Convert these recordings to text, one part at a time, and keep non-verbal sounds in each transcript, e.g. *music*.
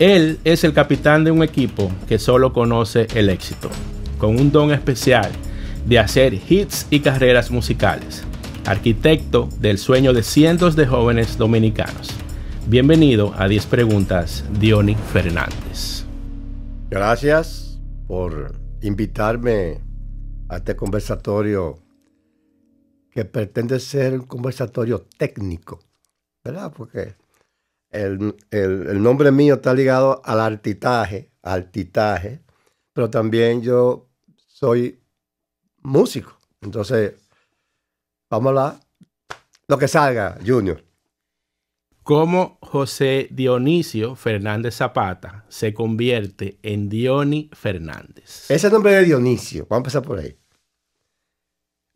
Él es el capitán de un equipo que solo conoce el éxito, con un don especial de hacer hits y carreras musicales, arquitecto del sueño de cientos de jóvenes dominicanos. Bienvenido a 10 Preguntas, Diony Fernández. Gracias por invitarme a este conversatorio que pretende ser un conversatorio técnico, ¿verdad? Porque el, nombre mío está ligado al artitaje, artitaje, pero también yo soy músico. Entonces, vamos a lo que salga, Junior. ¿Cómo José Dionisio Fernández Zapata se convierte en Diony Fernández? Ese nombre de Dionisio, vamos a empezar por ahí.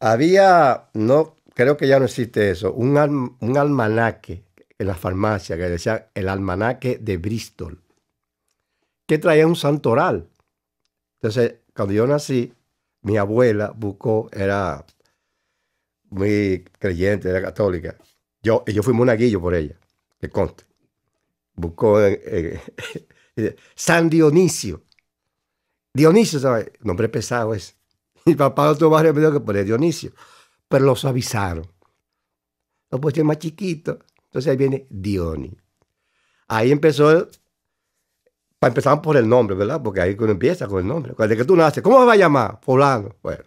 Había, no, creo que ya no existe eso, un almanaque en la farmacia, que decía el almanaque de Bristol, que traía un santoral. Entonces, cuando yo nací, mi abuela buscó, era muy creyente, era católica. Yo, yo fui monaguillo por ella, que conste. Buscó eh, eh, *laughs* eh, San Dionisio. Dionisio, ¿sabes? Nombre pesado es. Mi papá otro barrio me dijo que poner Dionisio. Pero los avisaron. Lo pusieron más chiquito. Entonces ahí viene Dioni. Ahí empezó, para empezar por el nombre, ¿verdad? Porque ahí uno empieza con el nombre. Desde que tú naces, ¿cómo se va a llamar? Fulano. Bueno,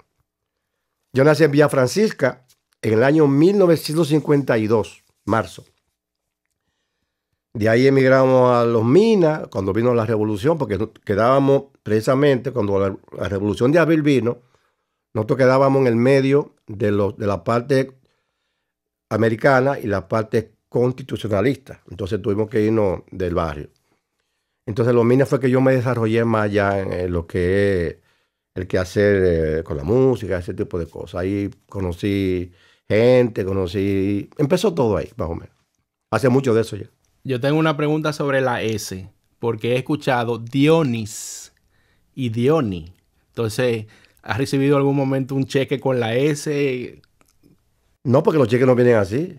yo nací en Villa Francisca en el año 1952, marzo. De ahí emigramos a los Minas cuando vino la revolución, porque quedábamos precisamente cuando la, revolución de abril vino, nosotros quedábamos en el medio de, de la parte americana y la parte constitucionalista. Entonces tuvimos que irnos del barrio. Entonces lo mío fue que yo me desarrollé más allá en lo que es el hacer eh, con la música, ese tipo de cosas. Ahí conocí gente, conocí... Empezó todo ahí, más o menos. Hace mucho de eso ya. Yo tengo una pregunta sobre la S, porque he escuchado Dionis y Dioni. Entonces, ¿has recibido algún momento un cheque con la S? No, porque los cheques no vienen así.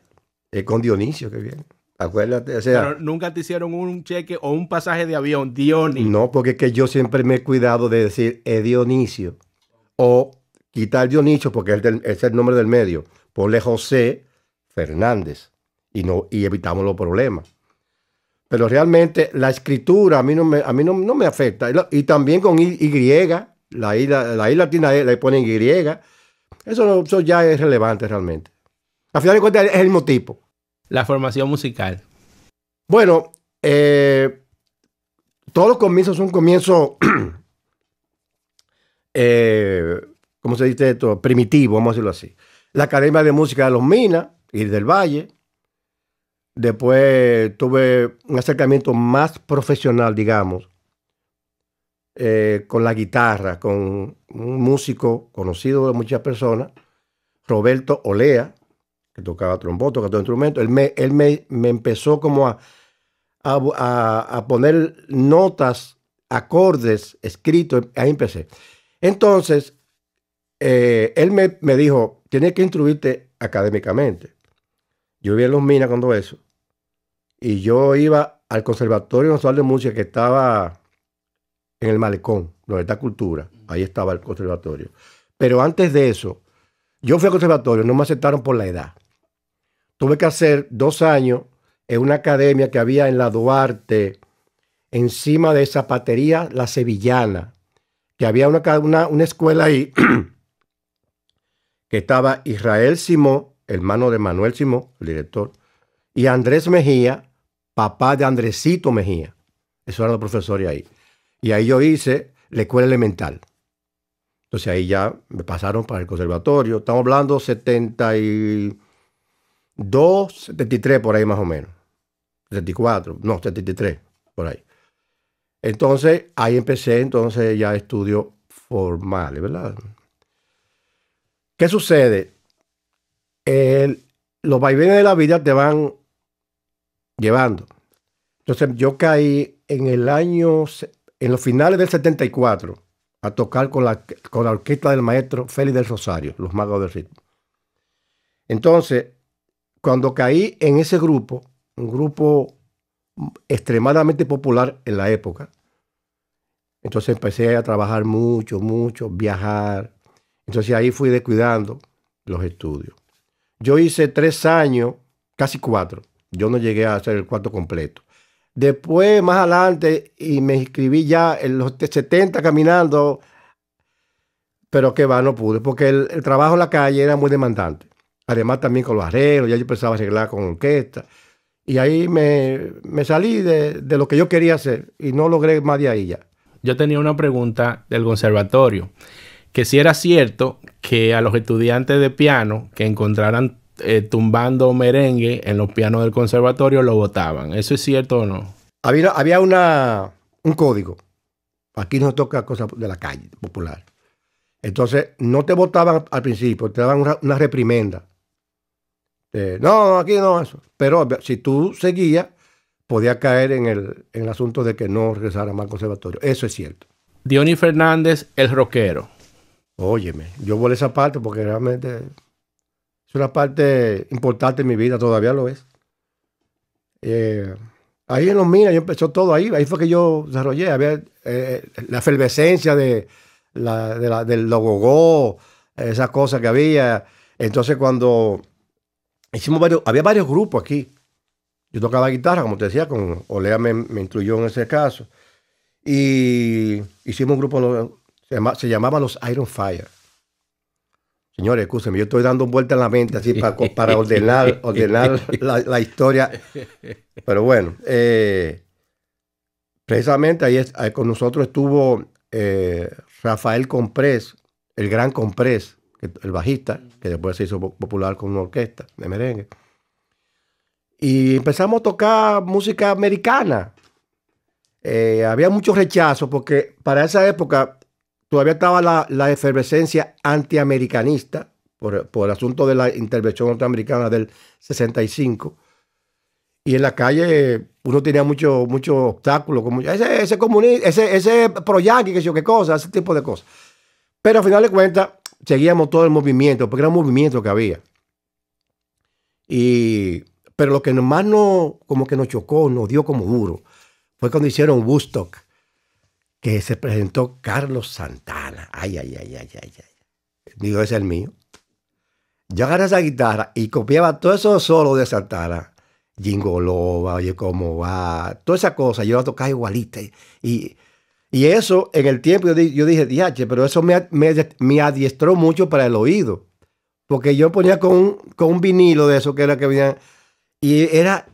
Es eh, con Dionisio, que viene. Acuérdate, o sea, nunca te hicieron un cheque o un pasaje de avión, Dionisio. No, porque es que yo siempre me he cuidado de decir es eh, Dionisio o quitar Dionisio porque es, es el nombre del medio. Ponle José Fernández y, no, y evitamos los problemas. Pero realmente la escritura a mí no me, a mí no, me afecta. Y, también con Y, la I la latina le ponen Y. eso ya es relevante realmente. A final de cuentas es el mismo tipo. La formación musical. Bueno, eh, todos los comienzos son comienzos, *clears throat* eh, ¿cómo se dice esto? Primitivo, vamos a decirlo así. La Academia de Música de los Minas y del Valle. Después tuve un acercamiento más profesional, digamos, eh, con la guitarra, con un músico conocido de muchas personas, Roberto Olea, que tocaba trombón, tocaba todo instrumento. Él me, él me, empezó como a, a, poner notas, acordes escritos, ahí empecé. Entonces, eh, él me, me, dijo, tienes que instruirte académicamente. Yo vivía en Los Minas cuando eso. Y yo iba al Conservatorio Nacional de Música que estaba en el Malecón, donde está Cultura. Ahí estaba el conservatorio. Pero antes de eso, yo fui al conservatorio, no me aceptaron por la edad tuve que hacer dos años en una academia que había en la Duarte, encima de zapatería La Sevillana, que había una, una, escuela ahí *clears throat* que estaba Israel Simó, hermano de Manuel Simó, el director, y Andrés Mejía, papá de Andresito Mejía. Eso era los profesores ahí. Y ahí yo hice la escuela elemental. Entonces ahí ya me pasaron para el conservatorio. Estamos hablando 70 y 2.73 por ahí más o menos. 74, no, 73 por ahí. Entonces, ahí empecé, entonces ya estudio formales, ¿verdad? ¿Qué sucede? los vaivenes de la vida te van llevando. Entonces, yo caí en el año, en los finales del 74, a tocar con la, con la orquesta del maestro Félix del Rosario, Los Magos del Ritmo. Entonces, cuando caí en ese grupo, un grupo extremadamente popular en la época, entonces empecé a trabajar mucho, mucho, viajar. Entonces ahí fui descuidando los estudios. Yo hice tres años, casi cuatro. Yo no llegué a hacer el cuarto completo. Después, más adelante, y me inscribí ya en los 70 caminando, pero que va, no pude, porque el, el trabajo en la calle era muy demandante además también con los arreglos, ya yo pensaba arreglar con orquesta. Y ahí me, salí de, lo que yo quería hacer y no logré más de ahí ya. Yo tenía una pregunta del conservatorio, que si era cierto que a los estudiantes de piano que encontraran eh, tumbando merengue en los pianos del conservatorio lo votaban. ¿Eso es cierto o no? Había, había una, un código. Aquí nos toca cosas de la calle popular. Entonces, no te votaban al principio, te daban una reprimenda. Eh, no, aquí no, eso. Pero si tú seguías, podía caer en el, asunto de que no regresara más al conservatorio. Eso es cierto. Diony Fernández, el rockero. Óyeme, yo a esa parte porque realmente es una parte importante en mi vida, todavía lo es. Eh, ahí en los minas, yo empezó todo ahí, ahí fue que yo desarrollé, había eh, la efervescencia de, del logogó, esas cosas que había. Entonces cuando hicimos varios, había varios grupos aquí. Yo tocaba guitarra, como te decía, con Olea me, me incluyó en ese caso. Y hicimos un grupo, se, llamaba, Los Iron Fire. Señores, escúchenme, yo estoy dando vuelta en la mente así para, ordenar, *laughs* ordenar la, historia. Pero bueno, eh, precisamente ahí, con nosotros estuvo eh, Rafael Comprés, el gran Comprés, el bajista, que después se hizo popular con una orquesta de merengue. Y empezamos a tocar música americana. Eh, había mucho rechazo porque para esa época todavía estaba la, efervescencia antiamericanista por, por el asunto de la intervención norteamericana del 65. Y en la calle uno tenía muchos mucho obstáculos, como ese, ese comunista, ese, pro que qué cosa, ese tipo de cosas. Pero al final de cuentas, seguíamos todo el movimiento, porque era un movimiento que había. pero lo que más no, como que nos chocó, nos dio como duro, fue cuando hicieron Woodstock, que se presentó Carlos Santana. Ay, ay, ay, ay, ay, ay. Digo, ese es el mío. Yo agarré esa guitarra y copiaba todo esos solos de Santana. Jingoloba, oye, cómo va, toda esa cosa, yo la tocaba igualita. Y y eso en el tiempo yo, dije, diache, pero eso me, adiestró mucho para el oído. Porque yo ponía con, con un vinilo de eso que era que venía... Y era.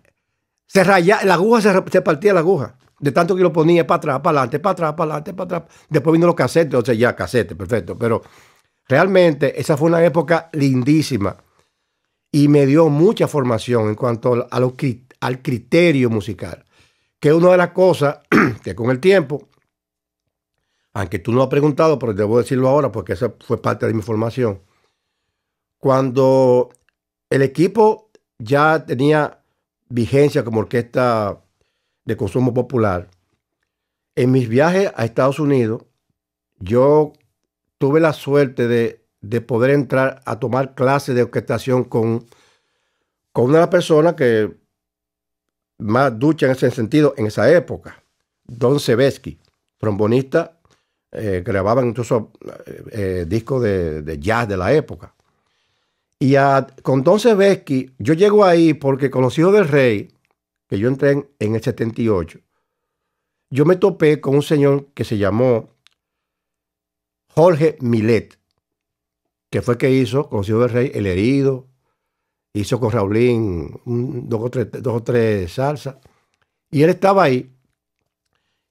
Se rayaba, la aguja se, partía la aguja. De tanto que lo ponía para atrás, para adelante, para atrás, para adelante, para atrás. Después vino los casetes, o sea, ya casetes, perfecto. Pero realmente esa fue una época lindísima y me dio mucha formación en cuanto a lo, al criterio musical, que una de las cosas *clears throat* que con el tiempo aunque tú no lo has preguntado, pero debo decirlo ahora porque esa fue parte de mi formación. Cuando el equipo ya tenía vigencia como orquesta de consumo popular, en mis viajes a Estados Unidos, yo tuve la suerte de, poder entrar a tomar clases de orquestación con, con una de las personas que más ducha en ese sentido en esa época, Don Sebesky, trombonista eh, grababan incluso eh, eh, discos de, jazz de la época. Y con Don Sebesky, yo llego ahí porque con los hijos del rey, que yo entré en, el 78, yo me topé con un señor que se llamó Jorge Milet, que fue que hizo con los del rey El Herido, hizo con Raulín dos, tres, dos o tres salsas, y él estaba ahí.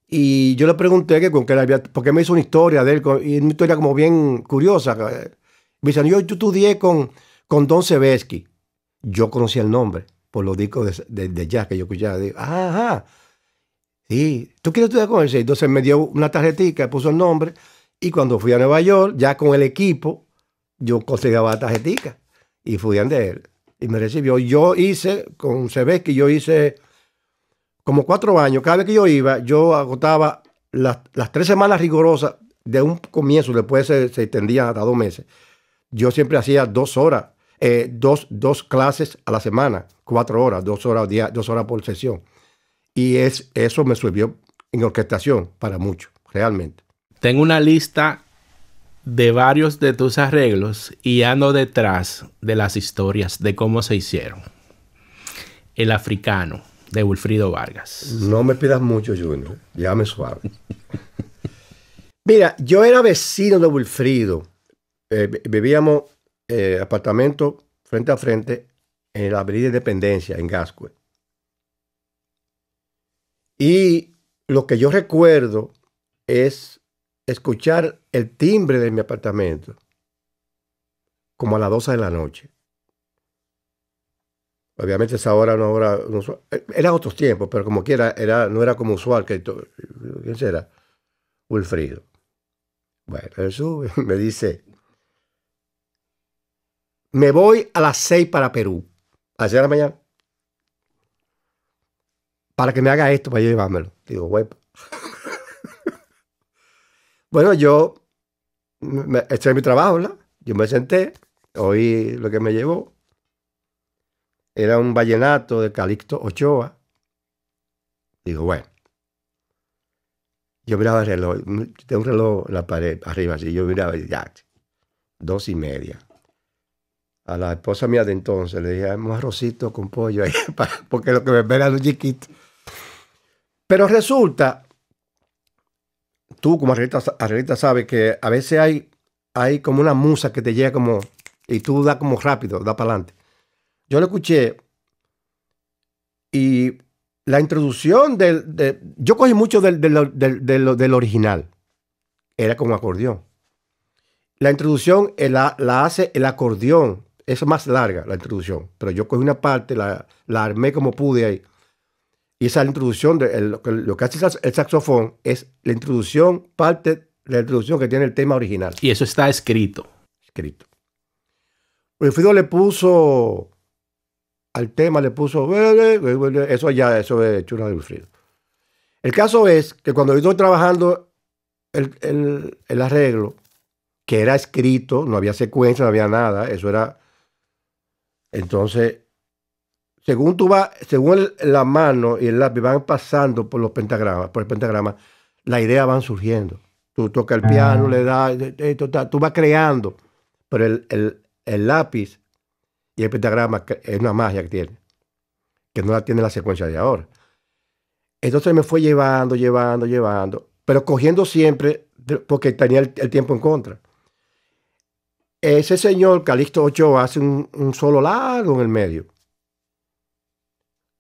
Y yo le pregunté que con qué había, porque me hizo una historia de él, y una historia como bien curiosa. Eh. Me dicen, yo estudié con, con Don Sebesky. Yo conocía el nombre por los discos de, de, jazz que yo escuchaba. Digo, ajá, sí, ¿tú quieres estudiar con él? Entonces me dio una tarjetita, puso el nombre, y cuando fui a Nueva York, ya con el equipo, yo conseguía la tarjetita, y fui a él, y me recibió. Yo hice, con Sebesky, yo hice como cuatro años, cada vez que yo iba, yo agotaba las, tres semanas rigurosas de un comienzo, después se, se, extendían hasta dos meses. Yo siempre hacía dos horas, eh, dos, clases a la semana, cuatro horas, dos horas, día, horas por sesión. Y es, eso me sirvió en orquestación para mucho, realmente. Tengo una lista de varios de tus arreglos y ando detrás de las historias de cómo se hicieron. El africano de Wilfrido Vargas. No me pidas mucho, Junior. me suave. *laughs* Mira, yo era vecino de Wilfrido. Eh, vivíamos eh, apartamento frente a frente en la Avenida Independencia, en Gascue. Y lo que yo recuerdo es escuchar el timbre de mi apartamento como a las 12 de la noche. Obviamente esa hora no era... no, eh, eran otros tiempos, pero como quiera, era, no era como usual. Que ¿Quién será? Wilfrido. Bueno, él me dice, me voy a las seis para Perú, a las 6 de la mañana, para que me haga esto, para yo llevármelo. Digo, güey. *laughs* bueno, yo, este es mi trabajo, ¿verdad? Yo me senté, oí lo que me llevó era un vallenato de Calixto Ochoa. Digo, bueno. Yo miraba el reloj, tengo un reloj en la pared arriba, así yo miraba y ya, dos y media. A la esposa mía de entonces le dije, un arrocito con pollo, ahí *laughs* porque lo que me espera es un chiquito. Pero resulta, tú como arreglista, sabes que a veces hay, hay como una musa que te llega como, y tú das como rápido, da para adelante. Yo lo escuché y la introducción del... yo cogí mucho del, original. Era con acordeón. La introducción eh, la, la, hace el acordeón. Es más larga la introducción. Pero yo cogí una parte, la, la armé como pude ahí. Y esa introducción, de, lo que hace el saxofón es la introducción, parte de la introducción que tiene el tema original. Y eso está escrito. Escrito. Wilfrido le puso al tema le puso, eso ya, eso es churra de Wilfrido. El caso es que cuando yo estoy trabajando el, arreglo, que era escrito, no había secuencia, no había nada, eso era... Entonces, según tú vas, según la mano y el lápiz van pasando por los pentagramas, por el pentagrama, la idea van surgiendo. Tú tocas el piano, ah. le das, eh, eh, tú vas creando, pero el, el lápiz y el pentagrama es una magia que tiene, que no la tiene la secuencia de ahora. Entonces me fue llevando, llevando, llevando, pero cogiendo siempre porque tenía el, tiempo en contra. Ese señor, Calixto Ochoa, hace un, un solo largo en el medio.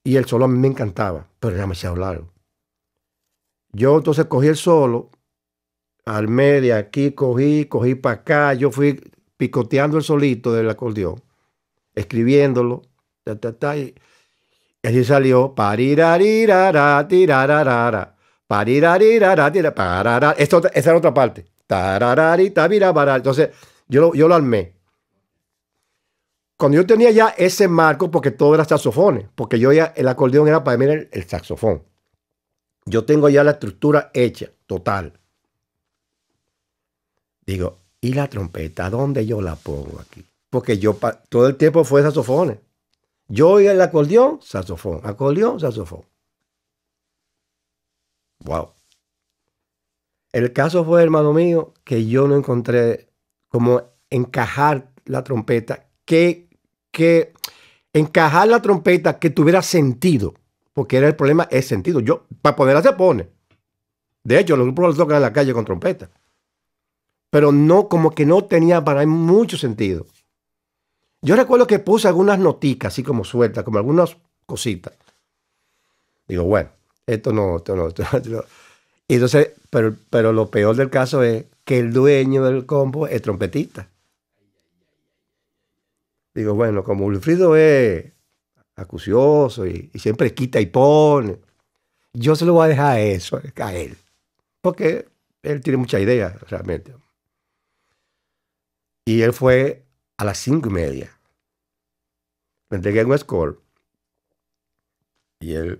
Y el solo a mí me encantaba, pero era demasiado largo. Yo entonces cogí el solo, al medio, aquí cogí, cogí para acá, yo fui picoteando el solito del acordeón escribiéndolo, y así salió, parirarirara, tirararara, parirarirara, tirararara, era otra parte, entonces yo lo, yo lo armé. Cuando yo tenía ya ese marco, porque todo era saxofones, porque yo ya, el acordeón era para mí el saxofón. Yo tengo ya la estructura hecha, total. Digo, ¿y la trompeta? ¿Dónde yo la pongo aquí? porque yo todo el tiempo fue saxofones. Yo oía el acordeón, saxofón, acordeón, saxofón. Wow. El caso fue, hermano mío, que yo no encontré cómo encajar la trompeta, que, que encajar la trompeta que tuviera sentido, porque era el problema, es sentido. Yo, para ponerla se pone. De hecho, los grupos los tocan en la calle con trompeta. Pero no, como que no tenía para mí mucho sentido. Yo recuerdo que puse algunas noticas, así como sueltas, como algunas cositas. Digo, bueno, esto no, esto no, esto no. entonces, pero, pero lo peor del caso es que el dueño del combo es trompetista. Digo, bueno, como Wilfrido es acucioso y, y, siempre quita y pone, yo se lo voy a dejar a eso, a él. Porque él tiene muchas ideas, realmente. Y él fue a las cinco y media. me entregué un score. Y él,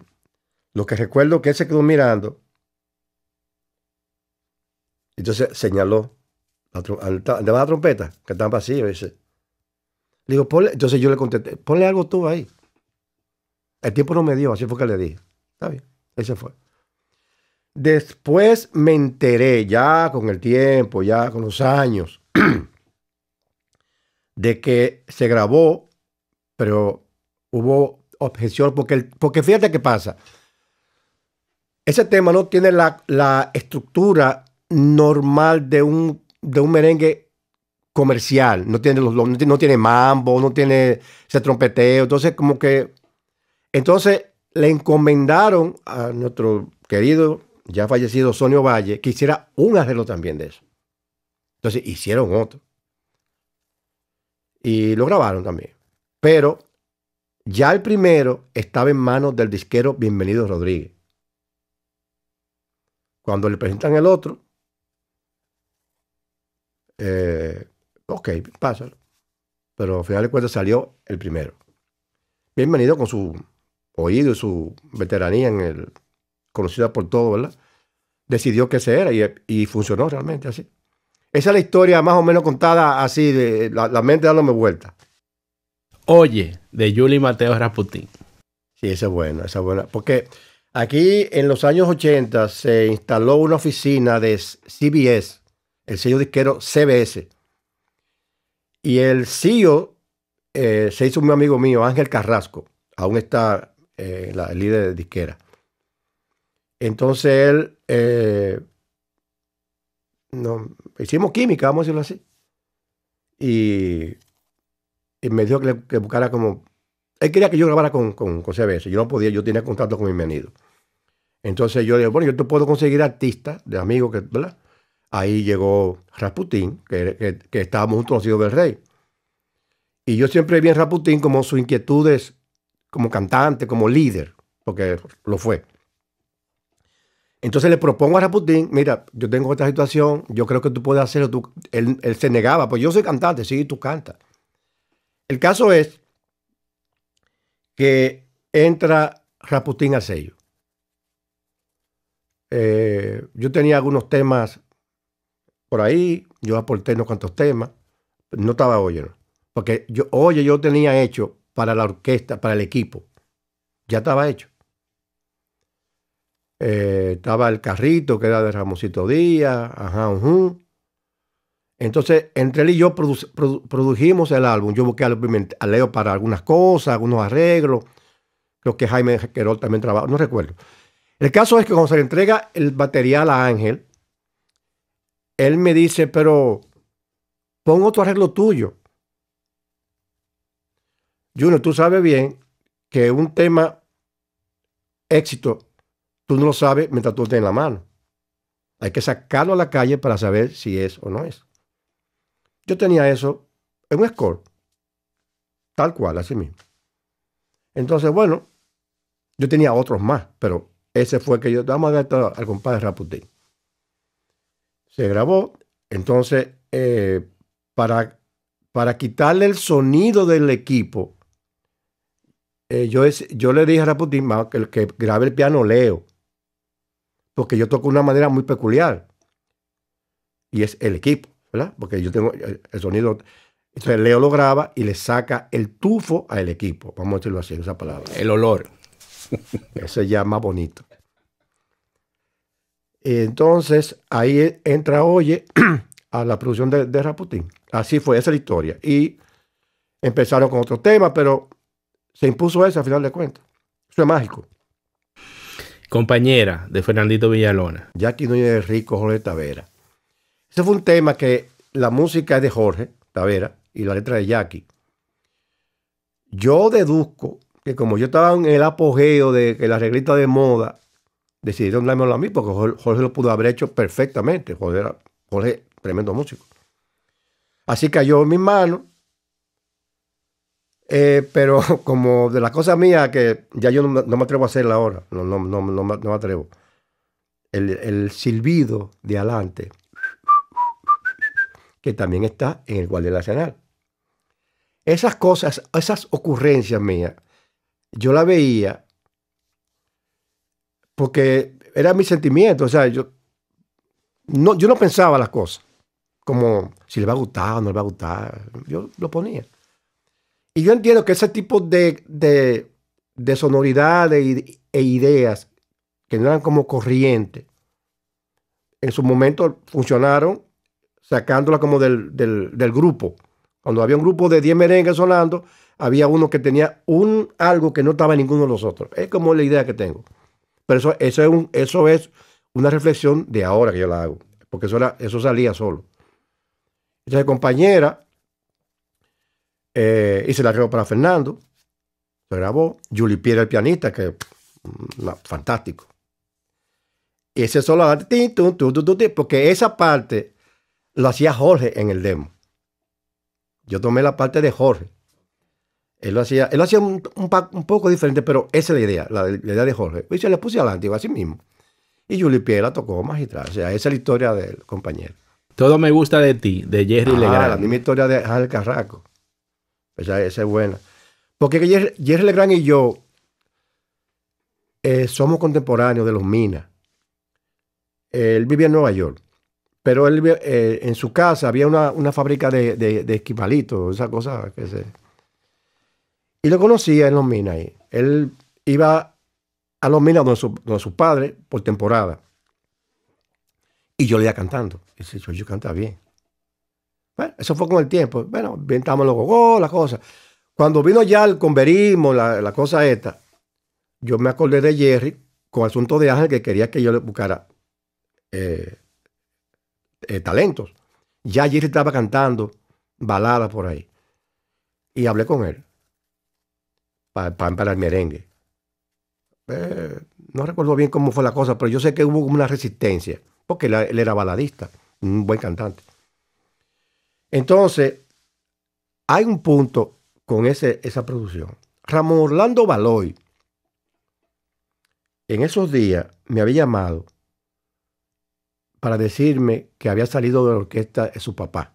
lo que recuerdo que él se quedó mirando. Entonces señaló la, de la trompeta, que estaba vacío. Dice. Le digo, entonces yo le contesté, ponle algo tú ahí. El tiempo no me dio, así fue que le dije. Está bien, se fue. Después me enteré, ya con el tiempo, ya con los años. *clears throat* de que se grabó, pero hubo objeción, porque, porque fíjate qué pasa. Ese tema no tiene la, estructura normal de un, de un merengue comercial. No tiene, los, no, tiene, mambo, no tiene ese trompeteo. Entonces, como que. Entonces, le encomendaron a nuestro querido, ya fallecido Sonio Valle, que hiciera un arreglo también de eso. Entonces, hicieron otro. Y lo grabaron también. Pero ya el primero estaba en manos del disquero Bienvenido Rodríguez. Cuando le presentan el otro, eh, ok, pásalo. Pero al final de cuentas salió el primero. Bienvenido con su oído y su veteranía en el conocida por todo, ¿verdad? Decidió que ese era y funcionó realmente así. Esa es la historia más o menos contada así, de la, mente dándome vuelta. Oye, de Yuli Mateo Rasputín. Sí, esa es buena, esa es buena. Porque aquí en los años 80 se instaló una oficina de CBS, el sello disquero CBS. Y el CEO eh, se hizo un amigo mío, Ángel Carrasco. Aún está eh, la, el líder de disquera. Entonces él, eh, no, Hicimos química, vamos a decirlo así. Y, me dijo que, buscara como... Él quería que yo grabara con, con, CBS. Yo no podía, yo tenía contacto con mi menido Entonces yo le digo, bueno, yo te puedo conseguir artista de amigos, que, ¿verdad? Ahí llegó Rasputin, que, que, estábamos juntos los hijos del rey. Y yo siempre vi en Rasputin como sus inquietudes como cantante, como líder, porque lo fue. Entonces le propongo a Raputín, mira, yo tengo esta situación, yo creo que tú puedes hacerlo. él, se negaba, pues yo soy cantante, sí, tú cantas. El caso es que entra Raputín a sello. Eh, yo tenía algunos temas por ahí, yo aporté no cuantos temas, no estaba oyendo. Porque yo, oye, yo tenía hecho para la orquesta, para el equipo, ya estaba hecho. Eh, estaba el carrito que era de Ramosito Díaz, ajá, Entonces, entre él y yo produjimos el álbum. Yo busqué a Leo para algunas cosas, algunos arreglos. los que Jaime Querol también trabajó, no recuerdo. El caso es que cuando se le entrega el material a Ángel, él me dice, pero pon otro arreglo tuyo. Juno, tú sabes bien que un tema éxito Tú no lo sabes mientras tú estés en la mano. Hay que sacarlo a la calle para saber si es o no es. Yo tenía eso en un score. Tal cual, así mismo. Entonces, bueno, yo tenía otros más, pero ese fue que yo. Vamos a gastar al compadre Raputín. Se grabó. Entonces, eh, para, para quitarle el sonido del equipo, eh, yo, yo le dije a Raputín que, que grabe el piano Leo porque yo toco de una manera muy peculiar. Y es el equipo, ¿verdad? Porque yo tengo eh, el, sonido. Entonces Leo lo graba y le saca el tufo al equipo. Vamos a decirlo así, esa palabra. El olor. *laughs* Ese ya más bonito. Entonces ahí e, entra Oye *clears throat* a la producción de, de Raputín. Así fue, esa es la historia. Y empezaron con otro tema, pero se impuso eso al final de cuentas. Eso es mágico compañera de Fernandito Villalona. Jackie Núñez de Rico, Jorge Tavera. Ese fue un tema que la música es de Jorge Tavera y la letra de Jackie. Yo deduzco que como yo estaba en el apogeo de que la reglita de moda, decidieron donarme a mí porque Jorge lo pudo haber hecho perfectamente. Jorge, era, tremendo músico. Así cayó en mis manos eh, pero *laughs* como de las cosas mías que ya yo no, me atrevo a hacerla ahora, no, no, no, no, me atrevo. El, el silbido de adelante, *laughs* que también está en el Guardia Nacional. Esas cosas, esas ocurrencias mías, yo la veía porque era mi sentimiento, o sea, yo no, yo no pensaba las cosas, como si le va a gustar o no le va a gustar, yo lo ponía. Y yo entiendo que ese tipo de, de, sonoridades e ideas que no eran como corriente, en su momento funcionaron sacándola como del, del, grupo. Cuando había un grupo de 10 merengues sonando, había uno que tenía un algo que no estaba en ninguno de los otros. Es como la idea que tengo. Pero eso, eso, es, una reflexión de ahora que yo la hago, porque eso, eso salía solo. Entonces, compañera, eh, y se la arreglo para Fernando, lo grabó. Julie Pierre, el pianista, que mm, fantástico. Y ese solo, porque esa parte la hacía Jorge en el demo. Yo tomé la parte de Jorge. Él lo hacía, él hacía un, poco diferente, pero esa es la idea, la, idea de Jorge. Y se le puse adelante, iba así mismo. Y Julie Pierre la tocó magistral. O sea, esa es la historia del compañero. Todo me gusta de ti, de Jerry ah, La misma historia de Al Carraco. Esa, es buena. Porque Jerry, Legrand y yo eh, somos contemporáneos de los Minas. Él vivía en Nueva York. Pero él eh, en su casa había una, fábrica de, de, de esas cosas que se. Y lo conocía en los Minas Él iba a los Minas donde su, padre por temporada. Y yo le iba cantando. Y dice, yo, yo canta bien. Bueno, eso fue con el tiempo. Bueno, inventamos los gogó, las cosas. Cuando vino ya el converismo, la, la, cosa esta, yo me acordé de Jerry con asunto de Ángel que quería que yo le buscara eh, eh, talentos. Ya Jerry estaba cantando baladas por ahí. Y hablé con él para, para, el merengue. Eh, no recuerdo bien cómo fue la cosa, pero yo sé que hubo una resistencia, porque él era baladista, un buen cantante. Entonces, hay un punto con esa producción. Ramón Orlando Baloy, en esos días, me había llamado para decirme que había salido de la orquesta de su papá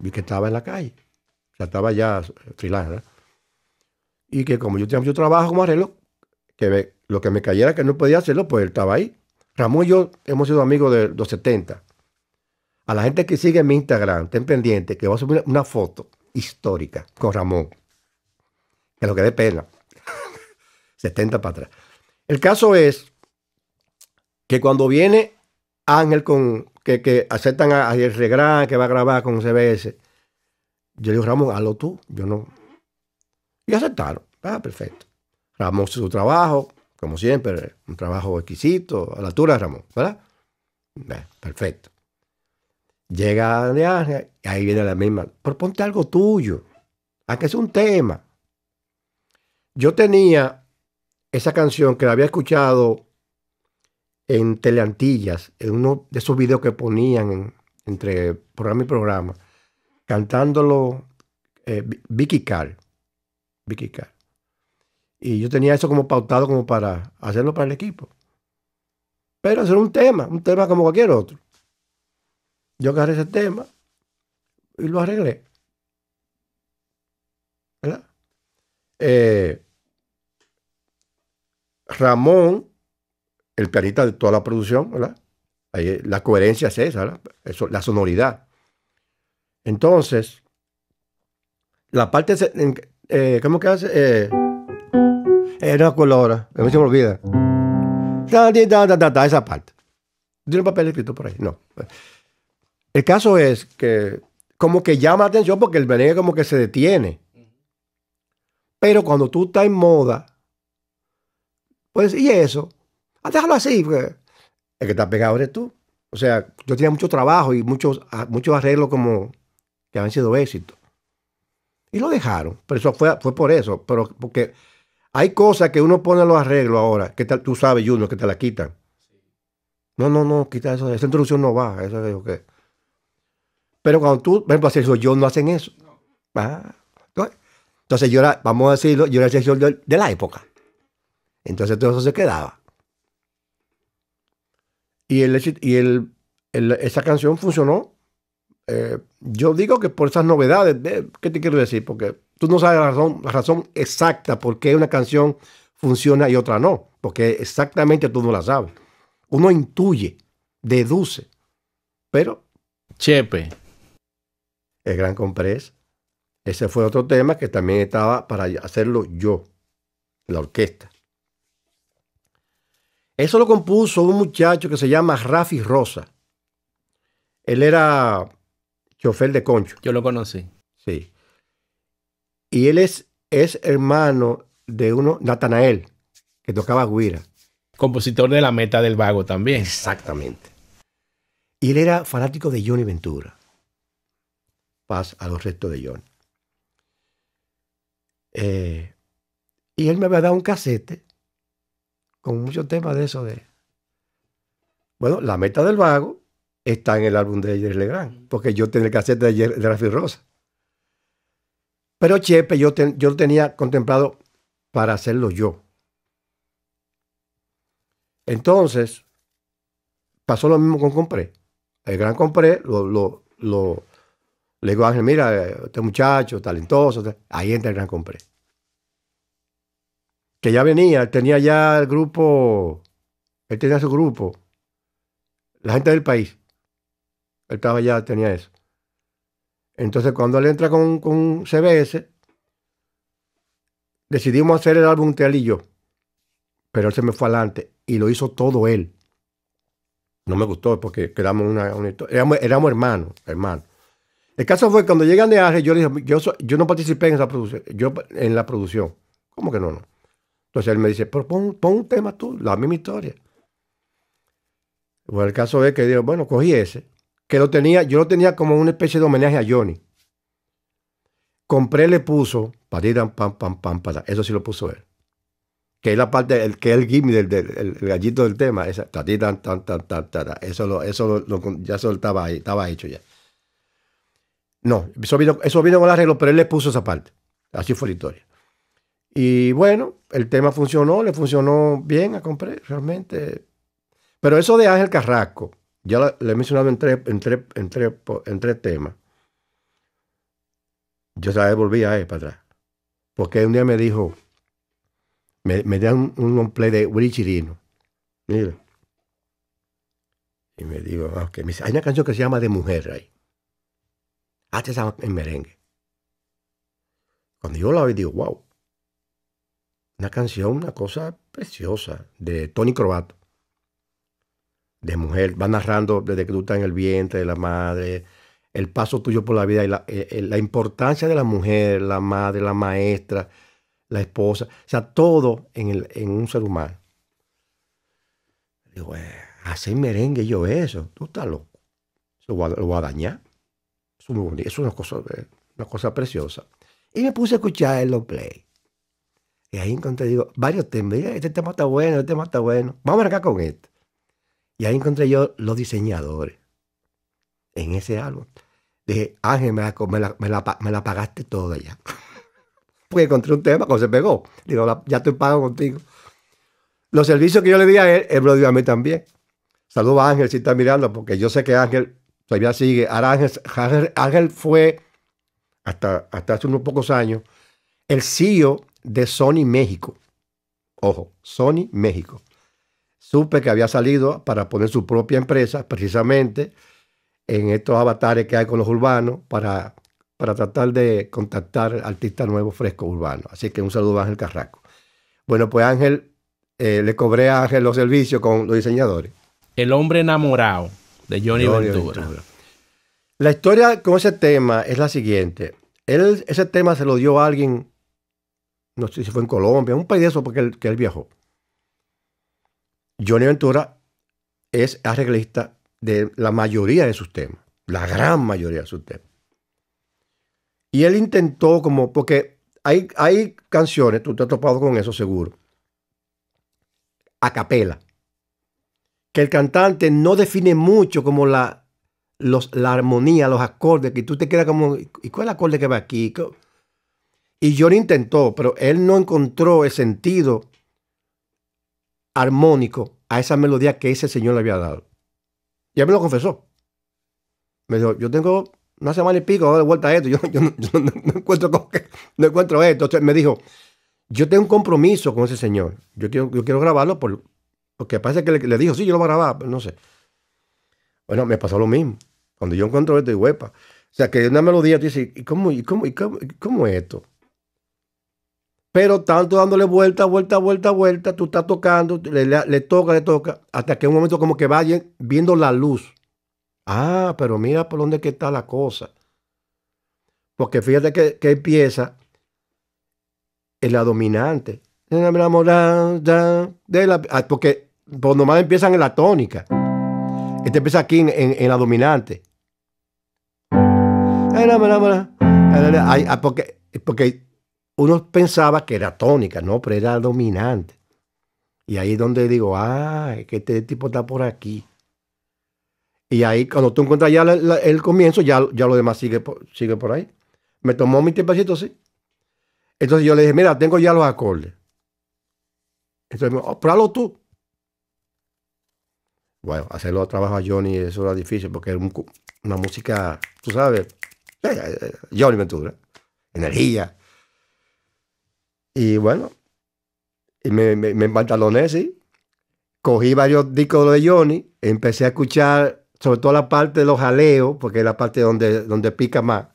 y que estaba en la calle. O sea, estaba ya eh, freelance. Y que como yo tenía trabajo como arreglo, que lo que me cayera que no podía hacerlo, pues él estaba ahí. Ramón y yo hemos sido amigos de los 70. A la gente que sigue mi Instagram, ten pendiente que voy a subir una foto histórica con Ramón. Que lo que dé pena. 70 *laughs* para atrás. El caso es que cuando viene Ángel con que, aceptan a, a Regrán, que va a grabar con CBS, yo digo, Ramón, hazlo tú. Yo no. Y aceptaron. Ah, perfecto. Ramón hizo su trabajo, como siempre, un trabajo exquisito, a la altura de Ramón, ¿verdad? Bien, perfecto. Llega y ahí viene la misma. ponte algo tuyo. A que es un tema. Yo tenía esa canción que la había escuchado en Teleantillas, en uno de esos videos que ponían entre programa y programa, cantándolo eh, Vicky Carr. Vicky Carr. Y yo tenía eso como pautado como para hacerlo para el equipo. Pero hacer un tema, un tema como cualquier otro. Yo agarré ese tema y lo arreglé. ¿Verdad? Eh, Ramón, el pianista de toda la producción, ¿verdad? la coherencia es esa, ¿verdad? la sonoridad. Entonces, la parte... Eh, ¿Cómo que hace? Eh, eh no a mí se me olvida. Esa parte. Tiene un papel escrito por ahí. No. El caso es que como que llama la atención porque el merengue como que se detiene. Pero cuando tú estás en moda, pues, ¿y eso? Ah, déjalo así. el que está pegado eres tú. O sea, yo tenía mucho trabajo y muchos, ah, muchos arreglos como que han sido éxitos. Y lo dejaron. Pero eso fue, fue por eso. Pero porque hay cosas que uno pone los arreglos ahora, que tal? tú sabes, Juno, que te la quitan. No, no, no, quita eso. Esa introducción no va. Eso es lo que. Pero cuando tú, por ejemplo, eso, yo no hacen eso. Ah, entonces yo era, vamos a decirlo, yo era el sexo de, la época. Entonces todo eso se quedaba. Y, el, y el, esa canción funcionó. Eh, yo digo que por esas novedades, ¿qué te quiero decir? Porque tú no sabes la razón exacta por qué una canción funciona y otra no. Porque exactamente tú no la sabes. Uno intuye, deduce. Pero. Chepe, el Gran Comprés. Ese fue otro tema que también estaba para hacerlo yo, la orquesta. Eso lo compuso un muchacho que se llama Rafi Rosa. Él era chofer de concho. Yo lo conocí. Sí. Y él es, es hermano de uno, Natanael, que tocaba guira. Compositor de La Meta del Vago también. Exactamente. Y él era fanático de Johnny Ventura a los restos de John. Eh, y él me había dado un casete con muchos temas de eso de... Bueno, la meta del vago está en el álbum de Jerry Legrand, porque yo tenía el casete de, Rafael de Rafi Rosa. Pero Chepe yo, yo lo tenía contemplado para hacerlo yo. Entonces, pasó lo mismo con Compré. El gran Compré lo, le digo, Ángel, mira, este muchacho talentoso. Este". Ahí entra el Gran Compré. Que ya venía, tenía ya el grupo, él tenía su grupo, la gente del país. Él estaba ya, tenía eso. Entonces, cuando él entra con, con CBS, decidimos hacer el álbum él y yo. Pero él se me fue adelante y lo hizo todo él. No me gustó porque quedamos una, éramos, éramos hermanos, hermanos. El caso fue cuando llegan de Arre, yo dije, yo, no participé en esa producción, yo en la producción. ¿Cómo que no, Entonces él me dice, pero pon, un tema tú, la misma historia. Bueno, el caso es que digo, bueno, cogí ese, que lo tenía, yo lo tenía como una especie de homenaje a Johnny. Compré, le puso, pam, pam, pam, pam, para. Eso sí lo puso él. Que es la parte, el, que es el gimme del, gallito del tema, esa, tan, tan, Eso, lo, eso ya soltaba ahí, estaba hecho ya. No, eso vino, eso con el arreglo, pero él le puso esa parte. Así fue la historia. Y bueno, el tema funcionó, le funcionó bien a comprar, realmente. Pero eso de Ángel Carrasco, ya lo, he mencionado en tres, en temas. Yo volví volví a él para atrás. Porque un día me dijo, me, me un, un play de Willy Chirino. Mira. Y me dijo, ah, ok, me hay una canción que se llama De Mujer ahí haces en merengue. Cuando yo la oí, digo, wow. Una canción, una cosa preciosa, de Tony Croato. De mujer, va narrando desde que tú estás en el vientre de la madre, el paso tuyo por la vida y la, eh, eh, importancia de la mujer, la madre, la maestra, la esposa, o sea, todo en, un ser humano. Digo, eh, merengue yo eso, tú estás loco, eso lo, lo voy a dañar. Es, es una, cosa, eh, una cosa preciosa. Y me puse a escuchar el Long Play. Y ahí encontré, digo, varios temas. este tema está bueno, este tema está bueno. Vamos a acá con este Y ahí encontré yo los diseñadores en ese álbum. Dije, Ángel, me la, me la, pagaste toda ya. *laughs* Porque encontré un tema cuando se pegó. Digo, ya estoy pago contigo. Los servicios que yo le di a él, él lo dio a mí también. Saludos a Ángel si está mirando, porque yo sé que Ángel todavía sigue. Ángel fue, hasta, hasta hace unos pocos años, el CEO de Sony México. Ojo, Sony México. Supe que había salido para poner su propia empresa, precisamente en estos avatares que hay con los urbanos, para, para tratar de contactar artistas nuevos, frescos, urbanos. Así que un saludo a Ángel Carrasco. Bueno, pues Ángel, eh, le cobré a Ángel los servicios con los diseñadores. El hombre enamorado de Johnny, Ventura. La historia con ese tema es la siguiente. Él, ese tema se lo dio a alguien, no sé si fue en Colombia, un país de eso porque él, él viajó. Johnny Ventura es arreglista de la mayoría de sus temas, la gran mayoría de sus temas. Y él intentó como, porque hay, hay canciones, tú te has topado con eso seguro, a capela que el cantante no define mucho como la, los, la armonía, los acordes, que tú te quedas como, ¿y cuál es el acorde que va aquí? Y lo intentó, pero él no encontró el sentido armónico a esa melodía que ese señor le había dado. Y él me lo confesó. Me dijo, yo tengo una semana y pico de vuelta a esto, *laughs* yo, no, encuentro esto. Entonces me dijo, yo tengo un compromiso con ese señor, yo quiero grabarlo por, porque parece que le, dijo, sí, yo lo voy a grabar, no sé. Bueno, me pasó lo mismo. Cuando yo encontré esto, y huepa. O sea, que una melodía tú dices, ¿y cómo, y cómo, y cómo, cómo es esto? Pero tanto dándole vuelta, vuelta, vuelta, vuelta, tú estás tocando, le, toca, le toca, hasta que un momento como que vayan viendo la luz. Ah, pero mira por dónde que está la cosa. Porque fíjate que, empieza en la dominante. Ah, porque pues nomás empiezan en la tónica. Este empieza aquí en, en, la dominante. porque, porque uno pensaba que era tónica, no, pero era dominante. Y ahí es donde digo, ah, que este tipo está por aquí. Y ahí cuando tú encuentras ya el comienzo, ya, ya lo demás sigue por, sigue por ahí. Me tomó mi tiempo así Entonces yo le dije, mira, tengo ya los acordes. Entonces, me dijo, oh, pruébalo tú. Bueno, hacerlo a a Johnny eso era difícil porque era una música, tú sabes, eh, eh, Johnny Ventura, energía. Y bueno, me, me, me Cogí varios discos de Johnny, empecé a escuchar sobre todo la parte de los jaleos, porque es la parte donde, donde pica más.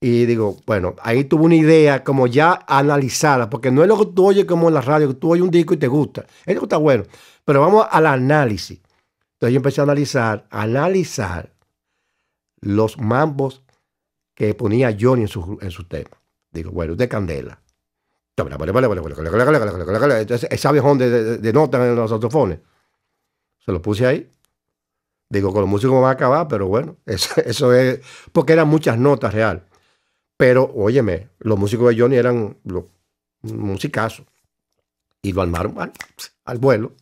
Y digo, bueno, ahí tuve una idea como ya analizada, porque no es lo que tú oyes como en la radio, que tú oyes un disco y te gusta. Eso está bueno, pero vamos al análisis. Entonces yo empecé a analizar, a analizar los mambos que ponía Johnny en su tema. Digo, bueno, de candela. Entonces, ese abejón de, de, de notas en los autofones. Se lo puse ahí. Digo, con los músicos va a acabar, pero bueno, *laughs* eso, es. Porque eran muchas notas real. Pero, óyeme, los músicos de Johnny eran los musicazos. Y lo armaron al, al vuelo.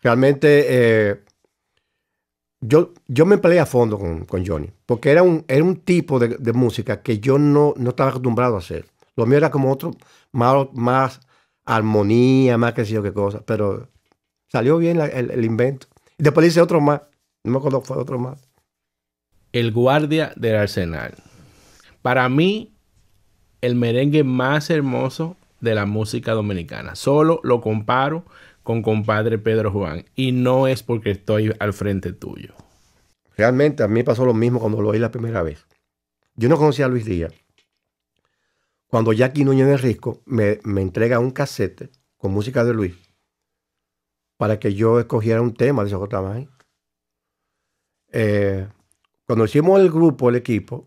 Realmente, eh, yo, me peleé a fondo con, Johnny, porque era un, era un tipo de, música que yo no, estaba acostumbrado a hacer. Lo mío era como otro, más, armonía, más que sé yo cosa, pero salió bien el, invento. después hice otro más, no me acuerdo fue otro más. El guardia del arsenal. Para mí, el merengue más hermoso de la música dominicana. Solo lo comparo con compadre Pedro Juan y no es porque estoy al frente tuyo. Realmente a mí pasó lo mismo cuando lo oí la primera vez. Yo no conocía a Luis Díaz. Cuando Jackie Núñez el Risco me, me entrega un casete con música de Luis para que yo escogiera un tema de J. Eh, cuando hicimos el grupo, el equipo,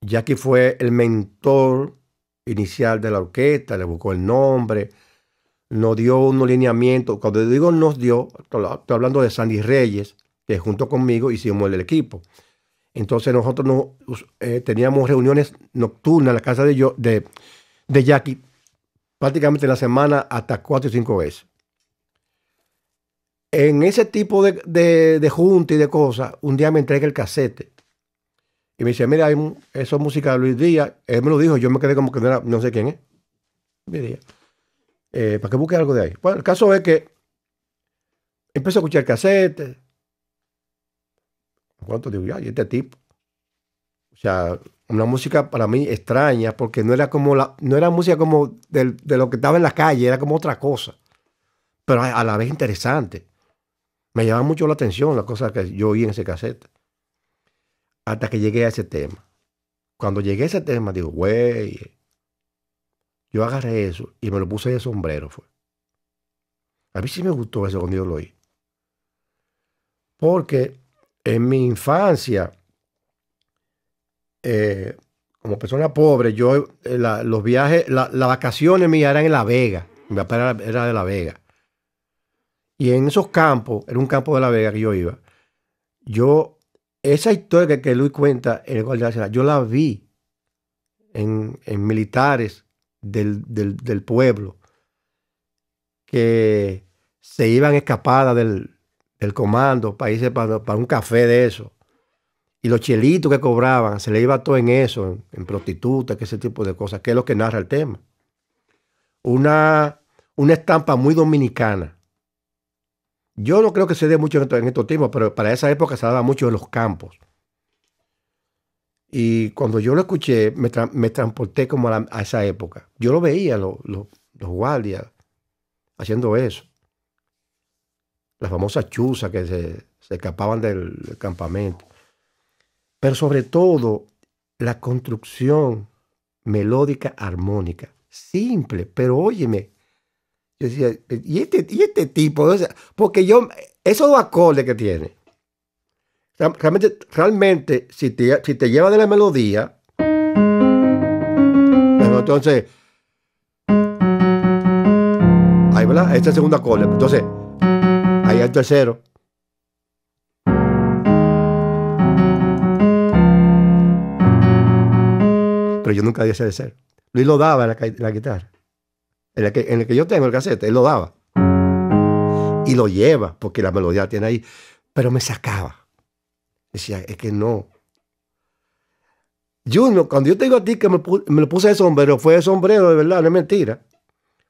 Jackie fue el mentor inicial de la orquesta, le buscó el nombre, nos dio un alineamiento Cuando digo nos dio, estoy hablando de Sandy Reyes, que junto conmigo hicimos el equipo. Entonces nosotros eh, teníamos reuniones nocturnas en la casa de, yo, de, Jackie prácticamente en la semana hasta cuatro o cinco veces. En ese tipo de, de, junta y de cosas, un día me entrega el casete y me dice, mira, eso es música de Luis Díaz. Él me lo dijo, yo me quedé como que no, era, no sé quién es. Eh, para que busque algo de ahí. Bueno, el caso es que empecé a escuchar cassette. ¿Cuánto digo? y este tipo. O sea, una música para mí extraña, porque no era como la, no era música como de lo que estaba en la calle, era como otra cosa. Pero a, la vez interesante. Me llamaba mucho la atención las cosas que yo oí en ese cassette. Hasta que llegué a ese tema. Cuando llegué a ese tema, digo, güey, yo agarré eso y me lo puse de sombrero. Fue. A mí sí me gustó eso cuando yo lo oí. Porque en mi infancia, eh, como persona pobre, yo eh, los viajes, las vacaciones mías eran en La Vega. Mi papá era, de La Vega. Y en esos campos, era un campo de La Vega que yo iba. Yo, esa historia que, Luis cuenta el yo la vi en militares del, pueblo que se iban escapadas del, comando para irse para, un café de eso. Y los chelitos que cobraban, se le iba todo en eso, en, prostitutas, que ese tipo de cosas, que es lo que narra el tema. Una, una estampa muy dominicana. Yo no creo que se dé mucho en, en estos tiempos, pero para esa época se daba mucho en los campos. Y cuando yo lo escuché, me, transporté como a, esa época. Yo lo veía, los guardias, haciendo eso. Las famosas chuzas que se, escapaban del, campamento. Pero sobre todo, la construcción melódica armónica. Simple, pero óyeme. Yo decía, ¿y este, este tipo? O porque yo, esos dos acordes que tiene, realmente, realmente si, te, si te lleva de la melodía, entonces, ahí, ¿verdad? esta es la segunda acorde. Pues, entonces, ahí el tercero. Pero yo nunca di ese ser. Luis lo daba en la, guitarra. En el, que, en el que yo tengo el casete él lo daba. Y lo lleva, porque la melodía tiene ahí. Pero me sacaba. Decía, es que no. Juno, cuando yo te digo a ti que me, lo puse de sombrero, fue de sombrero, de verdad, no es mentira.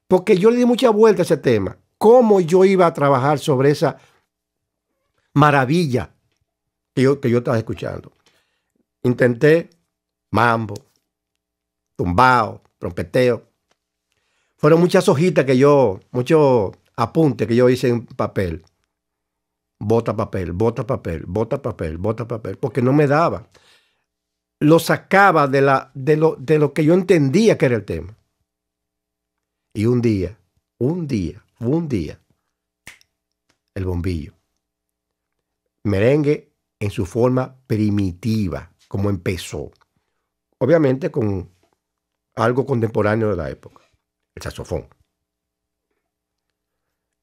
Porque yo le di mucha vuelta a ese tema. Cómo yo iba a trabajar sobre esa maravilla que yo, que yo estaba escuchando. Intenté mambo, tumbao, trompeteo. Fueron muchas hojitas que yo, muchos apuntes que yo hice en papel bota papel, bota papel, bota papel, bota papel, porque no me daba. Lo sacaba de, la, de, lo, de lo que yo entendía que era el tema. Y un día, un día, un día, el bombillo. Merengue en su forma primitiva, como empezó. Obviamente con algo contemporáneo de la época, el saxofón.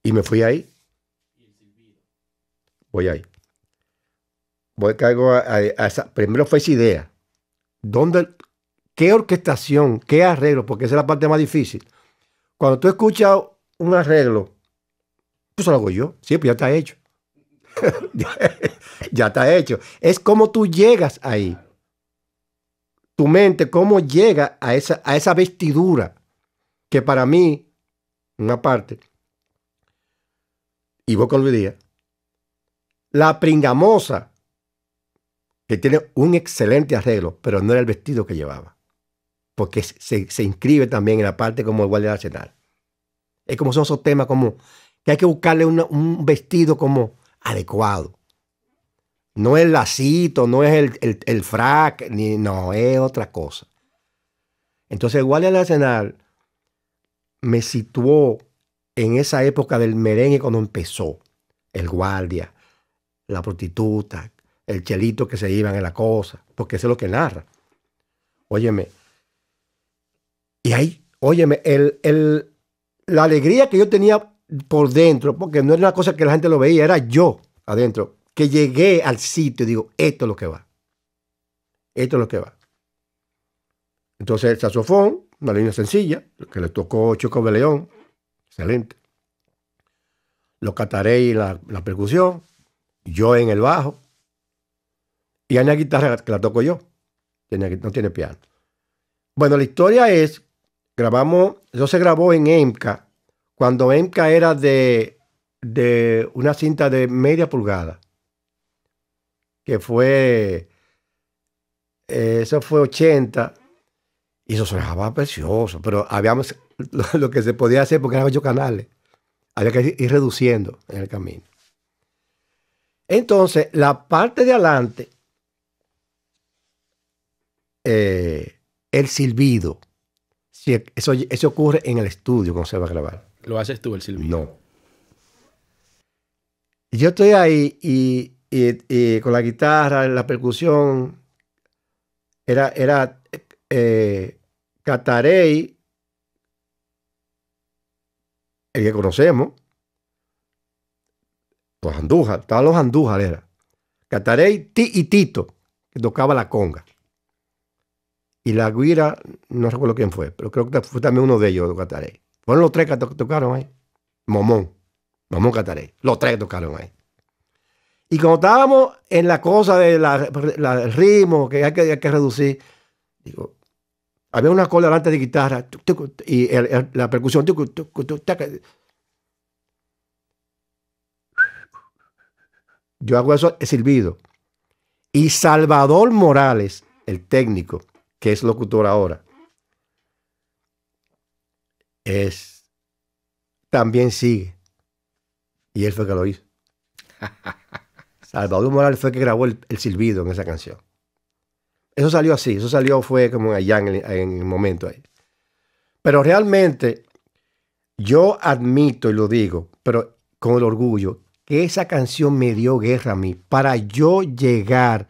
Y me fui ahí Voy ahí. Voy a, a, a esa. Primero fue esa idea. ¿Dónde, ¿Qué orquestación? ¿Qué arreglo? Porque esa es la parte más difícil. Cuando tú escuchas un arreglo, pues lo hago yo. siempre, pues ya está hecho. *laughs* ya está hecho. Es como tú llegas ahí. Tu mente, cómo llega a esa, a esa vestidura que para mí, una parte, y vos con la pringamosa, que tiene un excelente arreglo, pero no era el vestido que llevaba, porque se, inscribe también en la parte como el guardia nacional. Es como son esos temas como que hay que buscarle un vestido como adecuado. No es el lacito, no es el, frac, ni, no, es otra cosa. Entonces el Guardia Nacional me situó en esa época del merengue cuando empezó el Guardia, la prostituta, el chelito que se iban en la cosa, porque eso es lo que narra. Óyeme. Y ahí, óyeme, el, la alegría que yo tenía por dentro, porque no era una cosa que la gente lo veía, era yo adentro, que llegué al sitio y digo, esto es lo que va. Esto es lo que va. Entonces el saxofón, una línea sencilla, que le tocó Choco León, excelente. Los cataré y la percusión, yo en el bajo. Y hay una guitarra que la toco yo. No tiene piano. Bueno, la historia es, grabamos, eso se grabó en EMCA, cuando EMCA era de, de una cinta de media pulgada, que fue, eh, eso fue 80, y eso sonaba precioso, pero habíamos *laughs* lo, que se podía hacer porque eran muchos canales, había que ir reduciendo en el camino. Entonces, la parte de adelante, eh, el silbido, si eso, eso ocurre en el estudio cuando se va a grabar. ¿Lo haces tú el silbido? No. Yo estoy ahí y, con la guitarra, la percusión, era, era eh, Catarey, el que conocemos, los Andújar, estaban los Andújar, era. Cataré ti y Tito, que tocaba la conga. Y la guira, no recuerdo quién fue, pero creo que fue también uno de ellos, Cataré. Fueron los tres que tocaron ahí. Momón, Momón Cataré, Los tres que tocaron ahí. Y cuando estábamos en la cosa del de ritmo, que hay, que hay que reducir, digo, había una cola delante de guitarra y la percusión. Yo hago eso silbido. Y Salvador Morales, el técnico, que es locutor ahora, es también sigue. Y él fue que lo hizo. *laughs* Salvador Morales fue que grabó el, silbido en esa canción. Eso salió así, eso salió fue como allá en el, en el momento ahí. Pero realmente, yo admito y lo digo, pero con el orgullo, que esa canción me dio guerra a mí para yo llegar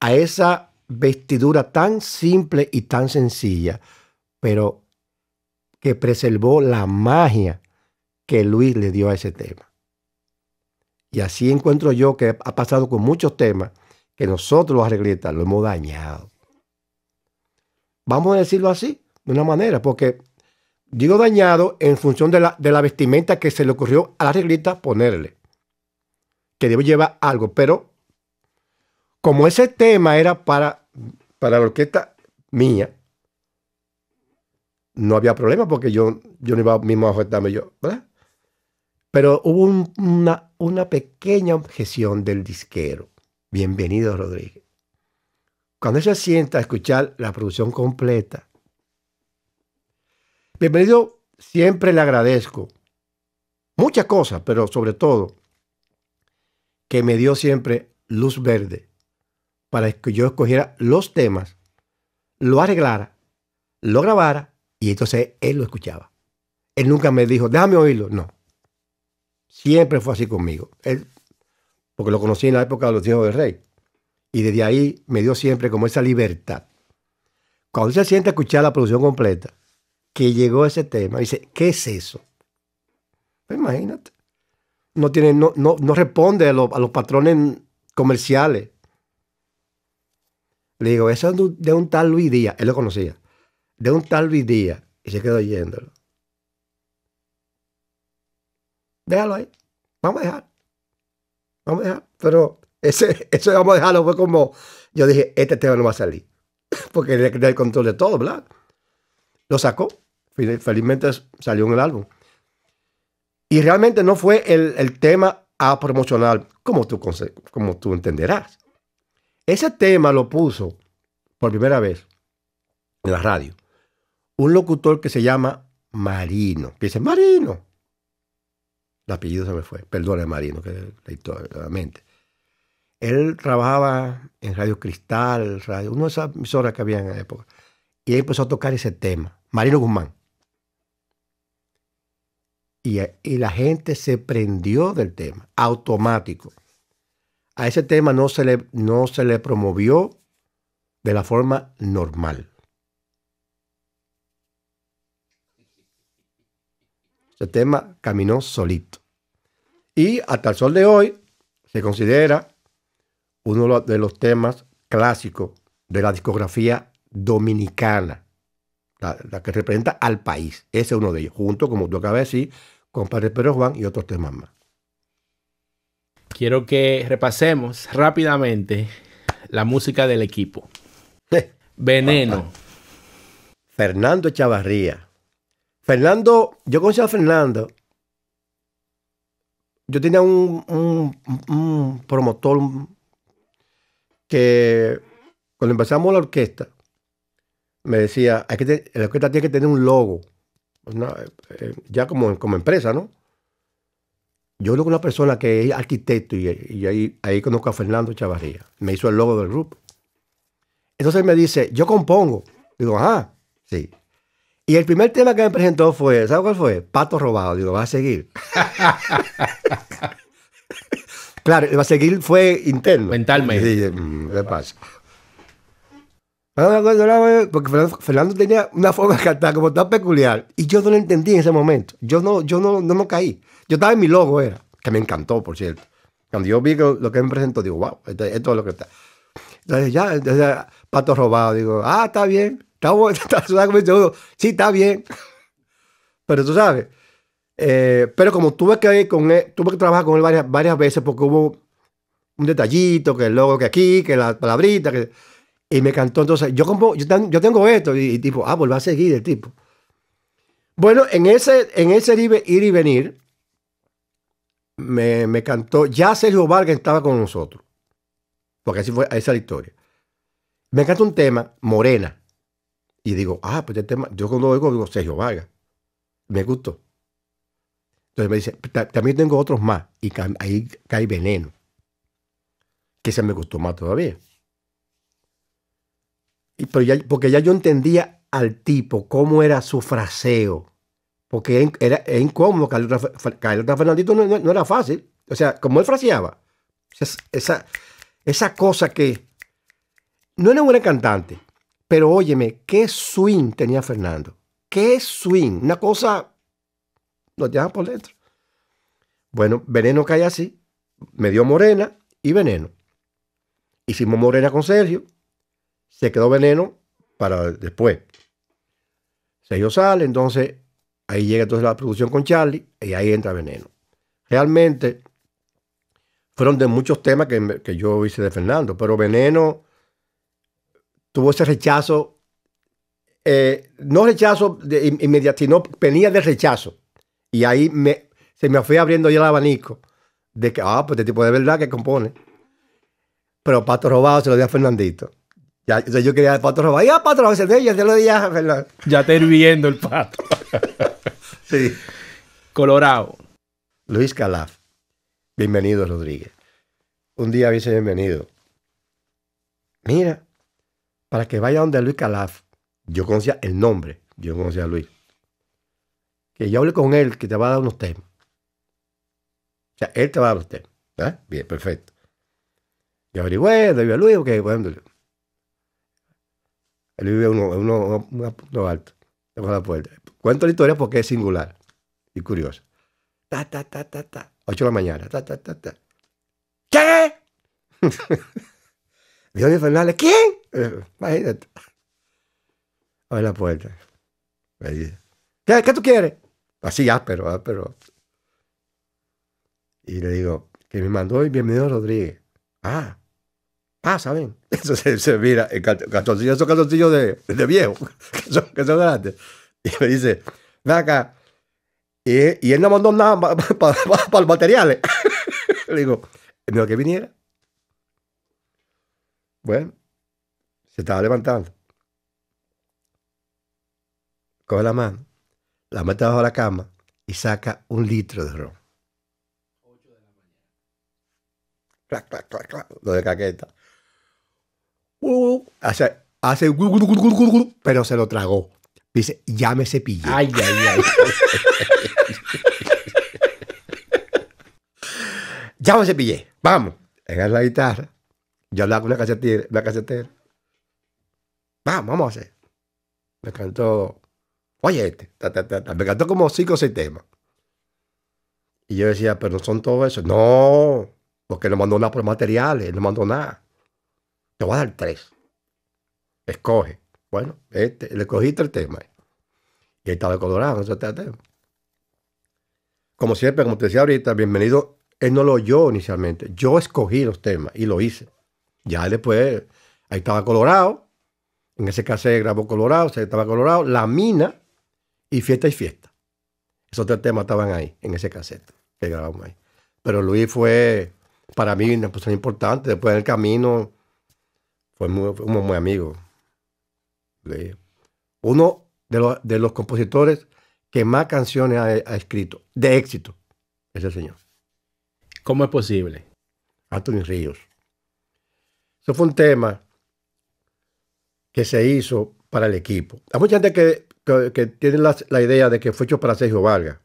a esa vestidura tan simple y tan sencilla, pero que preservó la magia que Luis le dio a ese tema. Y así encuentro yo que ha pasado con muchos temas que nosotros los arreglistas lo hemos dañado. Vamos a decirlo así, de una manera, porque digo dañado en función de la, vestimenta que se le ocurrió a la arreglista ponerle que debo llevar algo, pero como ese tema era para, para la orquesta mía, no había problema porque yo, yo no iba mismo a ajustarme. yo, ¿verdad? Pero hubo una, una pequeña objeción del disquero. Bienvenido, Rodríguez. Cuando se sienta a escuchar la producción completa, bienvenido, siempre le agradezco muchas cosas, pero sobre todo que me dio siempre luz verde para que yo escogiera los temas, lo arreglara, lo grabara y entonces él lo escuchaba. Él nunca me dijo, déjame oírlo. No. Siempre fue así conmigo. Él, porque lo conocí en la época de los hijos del rey. Y desde ahí me dio siempre como esa libertad. Cuando se siente a escuchar la producción completa, que llegó ese tema, dice, ¿qué es eso? Pues imagínate no, tiene, no, no, responde a, los patrones comerciales. Le digo, eso es de un tal Luis Díaz. Él lo conocía. De un tal Luis Díaz. Y se quedó yéndolo. Déjalo ahí. Vamos a dejar. Vamos a dejar. Pero ese, eso vamos a dejarlo fue como... Yo dije, este tema no va a salir. *laughs* Porque le el control de todo, ¿verdad? Lo sacó. Felizmente salió en el álbum. Y realmente no fue el, tema a promocionar, como tú, como tú entenderás. Ese tema lo puso por primera vez en la radio un locutor que se llama Marino, que dice Marino. El apellido se me fue, perdón, Marino, que leí la mente. Él trabajaba en Radio Cristal, radio, una de esas emisoras que había en la época. Y él empezó a tocar ese tema, Marino Guzmán. Y, la gente se prendió del tema, automático. A ese tema no se le, no se le promovió de la forma normal. Ese tema caminó solito. Y hasta el sol de hoy se considera uno de los temas clásicos de la discografía dominicana, la, la que representa al país. Ese es uno de ellos, junto, como tú acabas de decir, con Padre Pedro Juan y otros temas más. Quiero que repasemos rápidamente la música del equipo. Veneno. Fernando Chavarría. Fernando, yo conocí a Fernando. Yo tenía un, promotor que cuando empezamos la orquesta, me decía, la orquesta tiene que tener un logo. Eh, ya como, como empresa, ¿no? Yo luego a una persona que es arquitecto y, ahí, conozco a Fernando Chavarría, me hizo el logo del grupo. Entonces me dice, yo compongo. Digo, ajá, sí. Y el primer tema que me presentó fue, ¿sabes cuál fue? Pato robado. Digo, va a seguir. *laughs* claro, va a seguir fue interno. Mentalmente. Sí, mm, ¿qué pasa? Porque Fernando tenía una forma de cantar como tan peculiar. Y yo no lo entendí en ese momento. Yo no, yo no, no, caí. Yo estaba en mi logo, era. Que me encantó, por cierto. Cuando yo vi lo que me presentó, digo, wow, esto, es lo que está. Entonces ya, entonces, pato robado. Digo, ah, está bien. Está bueno. *laughs* Sí, está bien. Pero tú sabes. Eh, pero como tuve que ir con él, tuve que trabajar con él varias, varias veces porque hubo un detallito, que el logo que aquí, que la palabrita, que y me cantó entonces, yo, como, yo, tengo esto, y, tipo, ah, pues a seguir el tipo. Bueno, en ese, en ese ir y venir, me, cantó, ya Sergio Vargas estaba con nosotros, porque así fue esa es la historia. Me cantó un tema, Morena, y digo, ah, pues este tema, yo cuando oigo, digo, Sergio Vargas, me gustó. Entonces me dice, también tengo otros más, y ahí cae veneno, que se me gustó más todavía pero porque ya yo entendía al tipo, cómo era su fraseo. Porque era, incómodo, que otro Fernandito no, era fácil. O sea, como él fraseaba. Esa, cosa que... No era un cantante, pero óyeme, qué swing tenía Fernando. Qué swing. Una cosa... Nos lleva por dentro. Bueno, Veneno cae así. Me dio Morena y Veneno. Hicimos Morena con Sergio se quedó veneno para después. Se yo sale, entonces ahí llega entonces la producción con Charlie y ahí entra veneno. Realmente fueron de muchos temas que, yo hice de Fernando, pero veneno tuvo ese rechazo, eh, no rechazo de inmediato, sino venía de rechazo. Y ahí me, se me fue abriendo ya el abanico de que, ah, pues este tipo de verdad que compone. Pero Pato Robado se lo dio a Fernandito. Ya, o sea, yo quería el pato rojo. ¡Ya, ah, pato rojo! Se te, ya te lo dije, Fernando. Ya está hirviendo el pato. *laughs* sí. Colorado. Luis Calaf. Bienvenido, Rodríguez. Un día bienvenido. Mira, para que vaya donde Luis Calaf. Yo conocía el nombre. Yo conocía a Luis. Que yo hable con él, que te va a dar unos temas. O sea, él te va a dar los temas. Bien, perfecto. Yo averigüé, doy a Luis, ok, bueno. Él vive uno, uno, uno, alto, tengo la puerta. Cuento la historia porque es singular y curioso. Ta, ta, ta, ta, ta. Ocho de la mañana. Ta, ta, ta, ta. ¿Qué? Leonel *laughs* Fernández, ¿quién? Eh, imagínate. Abre la puerta. Me dice, ¿Qué, ¿qué tú quieres? Así áspero, ah, pero... Y le digo, que me mandó el bienvenido Rodríguez. Ah, Ah, ¿saben? *laughs* Eso se, mira, el calzoncillo, esos calzoncillos de, de viejo, *laughs* que son, que son Y me dice, ven acá. Y, y él no mandó nada para los materiales. *laughs* Le digo, no, que viniera. Bueno, se estaba levantando. Coge la mano, la mete bajo la cama y saca un litro de ron. Clac, clac, clac, clac, lo de caqueta hace, pero se lo tragó. Dice, ya me cepillé. Ay, ay, ay. *laughs* ya me cepillé. Vamos. Agarra la guitarra. Yo hablaba con una casetera. casetera. Vamos, vamos a hacer. Me cantó, oye, este, me cantó como cinco o seis temas. Y yo decía, pero no son todo eso. No, porque no mandó nada por materiales, no mandó nada. Te voy a dar tres. Escoge. Bueno, este, le escogiste el tema. Y ahí estaba Colorado, eso está el tema. Como siempre, como te decía ahorita, bienvenido. Él no lo oyó inicialmente. Yo escogí los temas y lo hice. Ya después, ahí estaba Colorado. En ese caso grabó Colorado, se estaba Colorado, La Mina y Fiesta y Fiesta. Esos tres temas estaban ahí, en ese casete que grabamos ahí. Pero Luis fue para mí una persona importante. Después en el camino fue muy, muy, amigo. Uno de los, de los, compositores que más canciones ha, escrito, de éxito, es el señor. ¿Cómo es posible? Anthony Ríos. Eso fue un tema que se hizo para el equipo. Hay mucha gente que, que, tiene la, la, idea de que fue hecho para Sergio Vargas.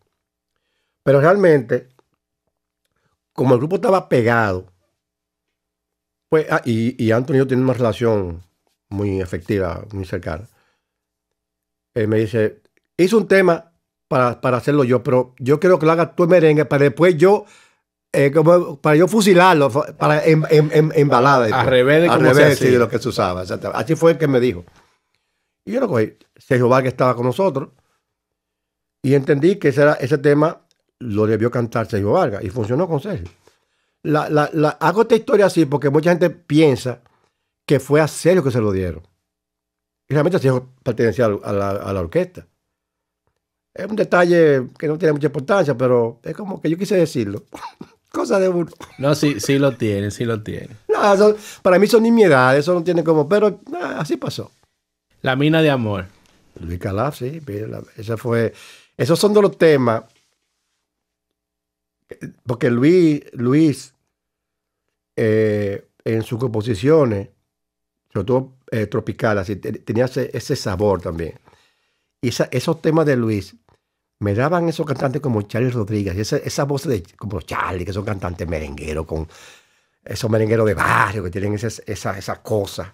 Pero realmente, como el grupo estaba pegado, pues, ah, y, y tiene tiene una relación muy efectiva, muy cercana. Él me dice, hice un tema para, hacerlo yo, pero yo quiero que lo haga tú merengue para después yo eh, para yo fusilarlo, para en, balada. Al revés de, lo que se usaba. Así fue el que me dijo. Y yo lo cogí. Sergio Vargas estaba con nosotros. Y entendí que ese, ese tema lo debió cantar Sergio Vargas. Y funcionó con Sergio la, la, la, hago esta historia así porque mucha gente piensa que fue a serio que se lo dieron. Y realmente así pertenecía a la, a la orquesta. Es un detalle que no tiene mucha importancia, pero es como que yo quise decirlo. *laughs* Cosa de No, sí, sí lo tiene, sí lo tiene. No, para mí son nimiedades, eso no tiene como, pero ah, así pasó. La mina de amor. Luis Calaf, sí, esa fue. Esos son de los temas porque Luis, Luis eh, en sus composiciones, sobre todo eh, tropical, así, tenía ese, sabor también. Y esos temas de Luis me daban esos cantantes como Charlie Rodríguez, esa, voz de como Charlie, que son cantantes merengueros, con esos merengueros de barrio que tienen esas, cosas,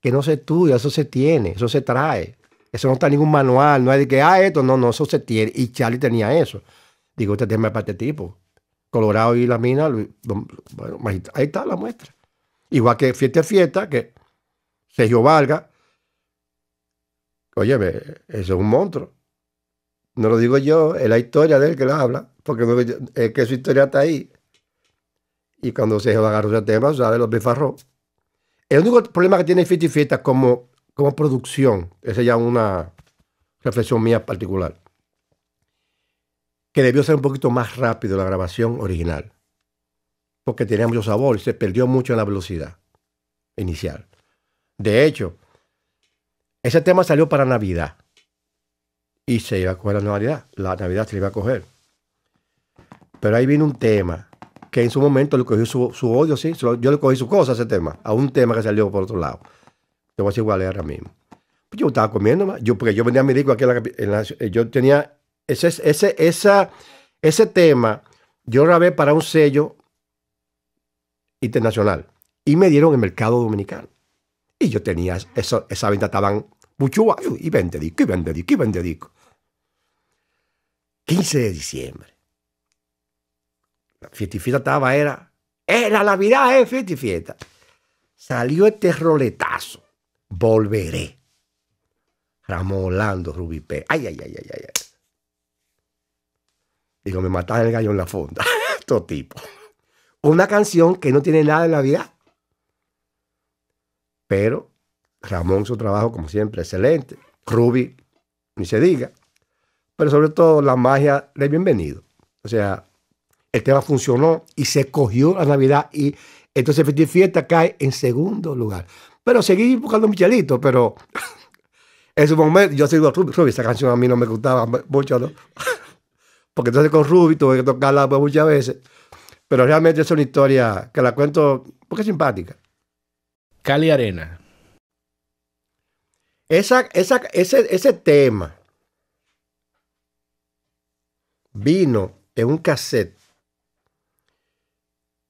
que no se estudia, eso se tiene, eso se trae. Eso no está en ningún manual, no hay de que, ah, esto, no, no, eso se tiene. Y Charlie tenía eso. Digo, usted tema es para este tipo. Colorado y la mina, bueno, ahí está la muestra. Igual que Fiesta Fiesta, que Sergio Valga, oye, ese es un monstruo. No lo digo yo, es la historia de él que la habla, porque es que su historia está ahí. Y cuando Sergio agarró ese tema, sabe, los bifarró. El único problema que tiene Fiesta Fiesta como, como producción, esa ya es una reflexión mía particular que debió ser un poquito más rápido la grabación original, porque tenía mucho sabor y se perdió mucho en la velocidad inicial. De hecho, ese tema salió para Navidad y se iba a coger la Navidad, la Navidad se le iba a coger. Pero ahí vino un tema que en su momento le cogió su, odio, sí, yo le cogí su cosa a ese tema, a un tema que salió por otro lado. Te voy a decir ahora mismo. yo estaba comiendo, yo, porque yo vendía mi disco aquí en Yo tenía ese, esa, ese tema yo grabé para un sello internacional y me dieron el mercado dominicano. Y yo tenía eso, esa venta, estaban mucho y vendedico, y vendedico, y vendedico 15 de diciembre. La fiesta y fiesta estaba, era, era Navidad, eh, fiesta y fiesta. Salió este roletazo. Volveré. Ramón Orlando, Rubí ay, ay, ay, ay. ay. ay. Digo, me matas el gallo en la fonda. *laughs* Todo tipo. Una canción que no tiene nada de Navidad. Pero Ramón, su trabajo, como siempre, excelente. Ruby, ni se diga. Pero sobre todo la magia de bienvenido. O sea, el tema funcionó y se cogió la Navidad y entonces Fiesta cae en segundo lugar. Pero seguí buscando Michelito, pero *laughs* en su momento yo sigo a Ruby. Ruby, esa canción a mí no me gustaba mucho, ¿no? porque entonces con Ruby tuve que tocarla pues, muchas veces. Pero realmente es una historia que la cuento porque es simpática. Cali Arena. Esa, esa, ese, ese tema vino en un cassette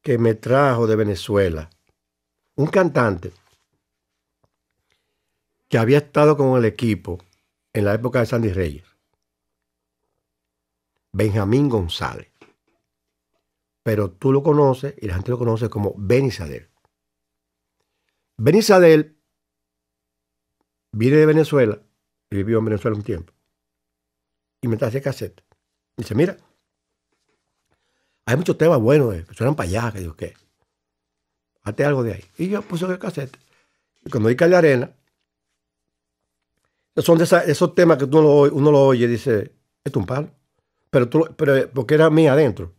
que me trajo de Venezuela. Un cantante que había estado con el equipo en la época de Sandy Reyes. Benjamín González. Pero tú lo conoces y la gente lo conoce como Ben Sadel. Ben Sadel viene de Venezuela y vivió en Venezuela un tiempo. Y me ese cassette. dice, mira, hay muchos temas buenos de que suenan para que digo, ¿qué? Hazte algo de ahí. Y yo puse el cassette. Y cuando di la arena, son de esos temas que uno lo, uno lo oye y dice, esto es un palo pero, tú, pero eh, porque era mía adentro.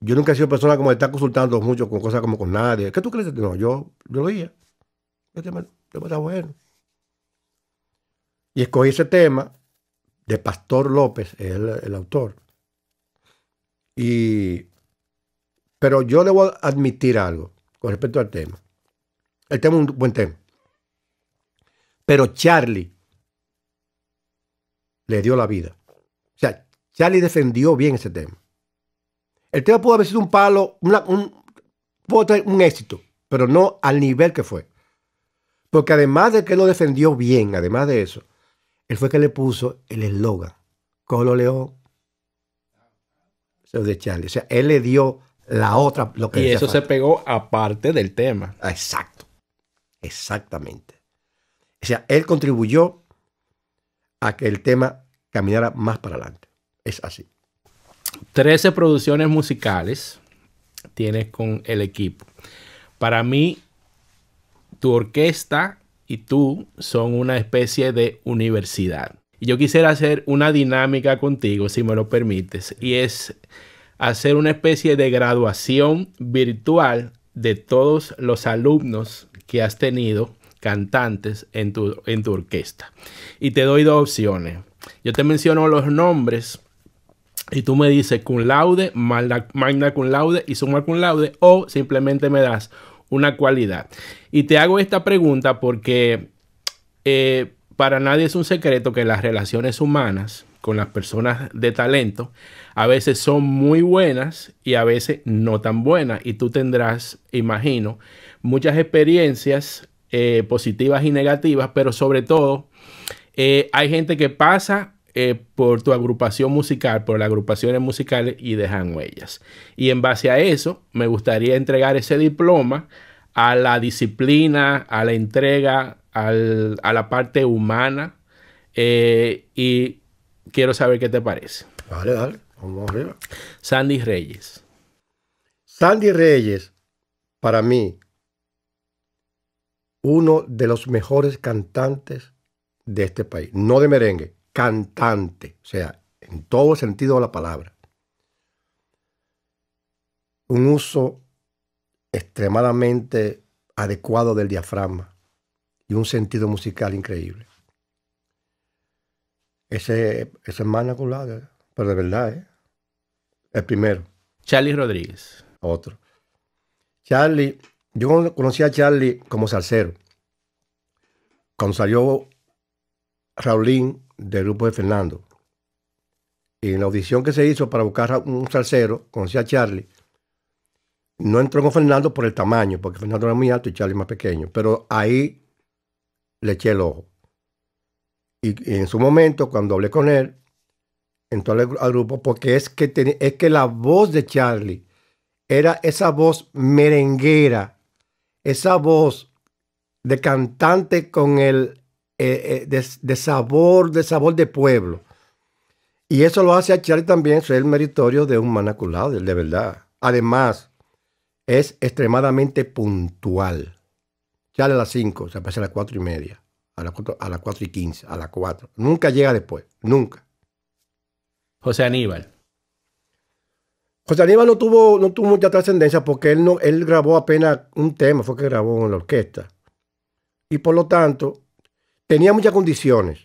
Yo nunca he sido persona como de estar consultando mucho con cosas como con nadie. ¿Qué tú crees? No, yo, yo lo oía. tema, está bueno. Y escogí ese tema de Pastor López, el, el autor. Y, pero yo le voy a admitir algo con respecto al tema. El tema es un buen tema. Pero Charlie le dio la vida. O sea, Charlie defendió bien ese tema. El tema pudo haber sido un palo, una, un, un éxito, pero no al nivel que fue. Porque además de que lo defendió bien, además de eso, él fue que le puso el eslogan, Colo León, de Charlie. O sea, él le dio la otra. y eso se pegó aparte del tema. Exacto. Exactamente. O sea, él contribuyó a que el tema caminara más para adelante es así. 13 producciones musicales tienes con el equipo. Para mí, tu orquesta y tú son una especie de universidad. Y yo quisiera hacer una dinámica contigo, si me lo permites, y es hacer una especie de graduación virtual de todos los alumnos que has tenido cantantes en tu, en tu orquesta. Y te doy dos opciones. Yo te menciono los nombres y tú me dices con laude, magna, magna laude y suma con laude o simplemente me das una cualidad. Y te hago esta pregunta porque eh, para nadie es un secreto que las relaciones humanas con las personas de talento a veces son muy buenas y a veces no tan buenas. Y tú tendrás, imagino, muchas experiencias eh, positivas y negativas, pero sobre todo eh, hay gente que pasa eh, por tu agrupación musical, por las agrupaciones musicales y dejan huellas. Y en base a eso, me gustaría entregar ese diploma a la disciplina, a la entrega, a la parte humana. Eh, y quiero saber qué te parece. Dale, dale, Vamos arriba. Sandy Reyes. Sandy Reyes, para mí, uno de los mejores cantantes de este país. No de merengue, cantante, o sea, en todo sentido de la palabra. Un uso extremadamente adecuado del diafragma y un sentido musical increíble. Ese, es es manaculado, pero de verdad, ¿eh? El primero. Charlie Rodríguez. Otro. Charlie, yo conocí a Charlie como salsero. Cuando salió Raulín, del grupo de Fernando. Y en la audición que se hizo para buscar un salsero, conocí a Charlie. No entró con Fernando por el tamaño, porque Fernando era muy alto y Charlie más pequeño. Pero ahí le eché el ojo. Y, en su momento, cuando hablé con él, entró al, grupo porque es que, es que la voz de Charlie era esa voz merenguera, esa voz de cantante con el eh, eh, de, sabor, de sabor de pueblo. Y eso lo hace a Charlie también ser meritorio de un manaculado, de verdad. Además, es extremadamente puntual. Charlie a las 5, se aparece a las 4 y media, a las 4, a y 15, a las 4. Nunca llega después, nunca. José Aníbal. José Aníbal no tuvo, no tuvo mucha trascendencia porque él, no, él grabó apenas un tema, fue que grabó en la orquesta. Y por lo tanto, tenía muchas condiciones.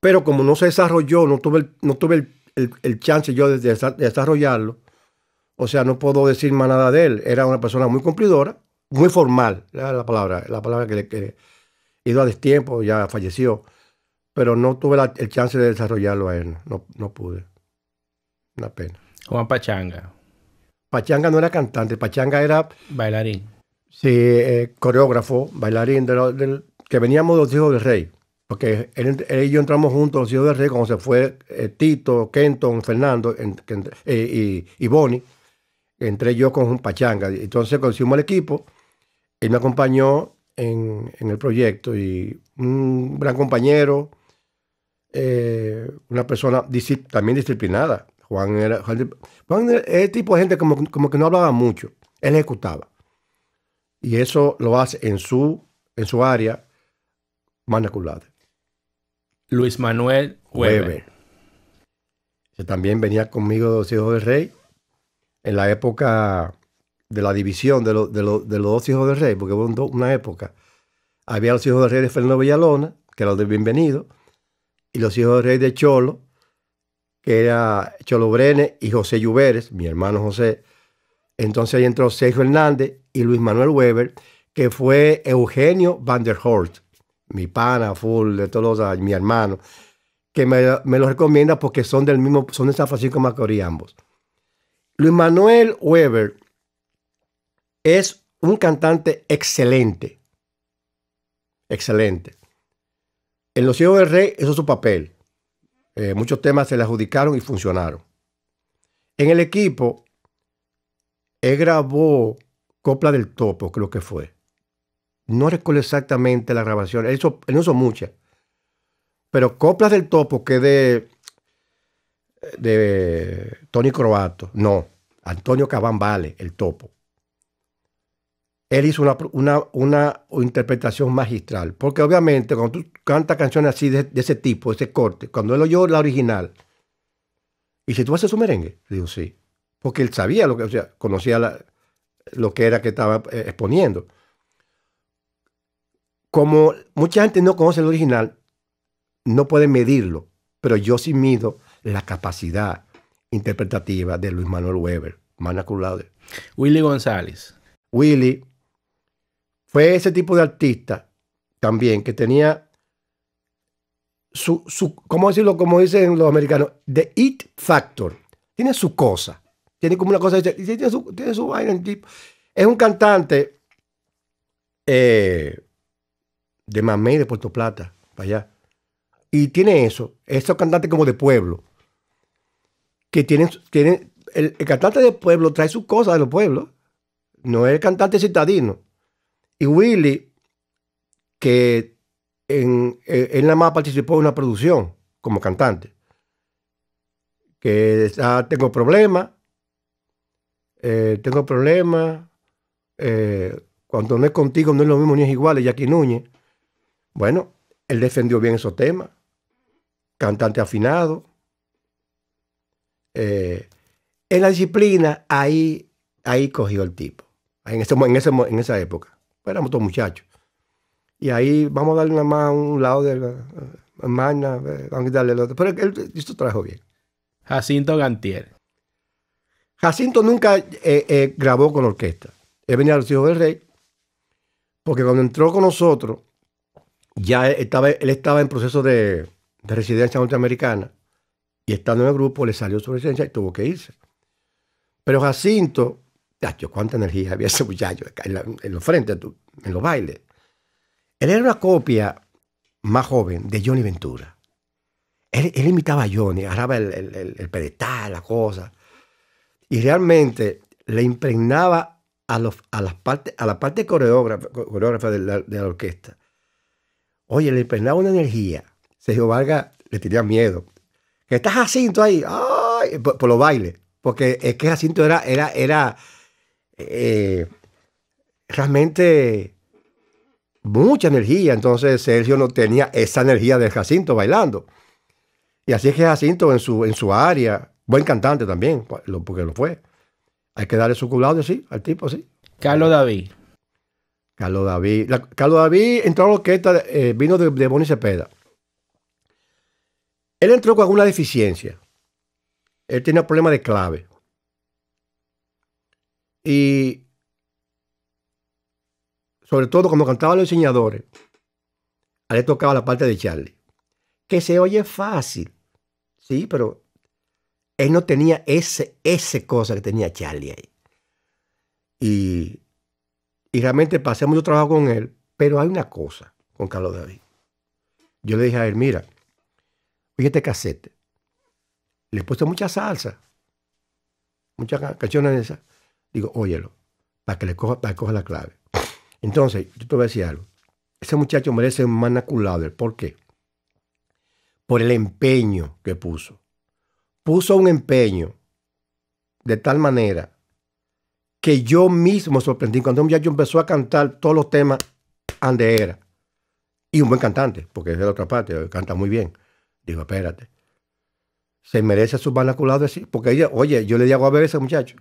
Pero como no se desarrolló, no tuve el, no tuve el, chance yo de, desarrollarlo, o sea, no puedo decir más nada de él. Era una persona muy cumplidora, muy formal, la palabra, la palabra que le ido a destiempo, ya falleció. Pero no tuve el chance de desarrollarlo a él, no, no pude. Una pena. Juan Pachanga. Pachanga no era cantante, Pachanga era... Bailarín. Sí, eh, coreógrafo, bailarín del que veníamos los hijos del rey, porque él, y yo entramos juntos los hijos del rey cuando se fue eh, Tito, Kenton, Fernando eh, y, y Bonnie. Entré yo con un Pachanga. Entonces conocimos el equipo. Él me acompañó en, el proyecto y un gran compañero, eh, una persona también disciplinada. Juan era, Juan era el tipo de gente como, como que no hablaba mucho, él ejecutaba. Y eso lo hace en su, en su área, Luis Manuel Weber. Que también venía conmigo de los hijos del rey en la época de la división de, de, los dos hijos del rey, porque hubo una época. Había los hijos del rey de Fernando Villalona, que era los de Bienvenido, y los hijos del rey de Cholo, que era Cholo Brenes y José Lluveres, mi hermano José. Entonces ahí entró Sergio Hernández y Luis Manuel Weber, que fue Eugenio van der Hort mi pana, full, de todos los mi hermano, que me, los recomienda porque son del mismo, son de San Francisco Macorís ambos. Luis Manuel Weber es un cantante excelente. Excelente. En Los Hijos del Rey, eso es su papel. Eh, muchos temas se le adjudicaron y funcionaron. En el equipo, él grabó Copla del Topo, creo que fue no recuerdo exactamente la grabación, él, no hizo muchas, pero coplas del topo que de, de Tony Croato, no, Antonio Cabán Vale, el topo. Él hizo una, interpretación magistral, porque obviamente cuando tú cantas canciones así de, ese tipo, de ese corte, cuando él oyó la original, y si tú haces un merengue, digo sí, porque él sabía lo que, o sea, conocía lo que era que estaba eh, exponiendo como mucha gente no conoce el original, no puede medirlo, pero yo sí mido la capacidad interpretativa de Luis Manuel Weber, Manaculado. Willy González. Willy fue ese tipo de artista también que tenía su, ¿cómo decirlo? Como dicen los americanos, the it factor. Tiene su cosa. Tiene como una cosa, tiene su, tiene su Es un cantante eh, de Mamey, de Puerto Plata, para allá. Y tiene eso, esos cantantes como de pueblo, que tienen, el, cantante de pueblo trae sus cosas de los pueblos, no es el cantante citadino. Y Willy, que en, eh, él nada más participó en una producción como cantante, que está... Ah, tengo problemas, eh, tengo problemas, eh, cuando no es contigo no es lo mismo ni es igual, Jackie Núñez. Bueno, él defendió bien esos temas. Cantante afinado. Eh, en la disciplina, ahí, ahí cogió el tipo. En, en, esa época. Éramos todos muchachos. Y ahí vamos a darle nada más un lado de la hermana, eh, vamos a darle el otro. Pero él esto trajo bien. Jacinto Gantier. Jacinto nunca eh, grabó con orquesta. Él venía a los hijos del rey, porque cuando entró con nosotros, ya él estaba, él estaba en proceso de, residencia norteamericana y estando en el grupo le salió su residencia y tuvo que irse. Pero Jacinto, yo cuánta energía había ese muchacho en, los frentes, en los bailes. Él era una copia más joven de Johnny Ventura. Él, imitaba a Johnny, agarraba el, pedestal, la cosa. Y realmente le impregnaba a, a, las a la parte coreógrafa, coreógrafa de la orquesta Oye, le impregnaba una energía. Sergio Vargas le tenía miedo. Que está Jacinto ahí, Por, los bailes. Porque es que Jacinto era, era, era eh, realmente mucha energía. Entonces Sergio no tenía esa energía de Jacinto bailando. Y así es que Jacinto en su, en su área, buen cantante también, porque lo fue. Hay que darle su culado, sí, al tipo, sí. Carlos David. Carlos David. Carlos David entró a la orquesta, eh, vino de, Boni Bonnie Cepeda. Él entró con alguna deficiencia. Él tenía problemas de clave. Y sobre todo como cantaban los enseñadores, a él tocaba la parte de Charlie. Que se oye fácil, sí, pero él no tenía ese, ese cosa que tenía Charlie ahí. Y y realmente pasé mucho trabajo con él. Pero hay una cosa con Carlos David. Yo le dije a él, mira, oye este casete. Le he puesto mucha salsa. Muchas canciones de esa. Digo, óyelo, para que le coja, para coja la clave. Entonces, yo te voy a decir algo. Ese muchacho merece un manaculado. ¿Por qué? Por el empeño que puso. Puso un empeño de tal manera que yo mismo sorprendí. Cuando un muchacho empezó a cantar todos los temas, ande era. Y un buen cantante, porque es de la otra parte, canta muy bien. Digo, espérate. Se merece su vanaculado así. Porque ella, oye, yo le digo a ver a ese muchacho.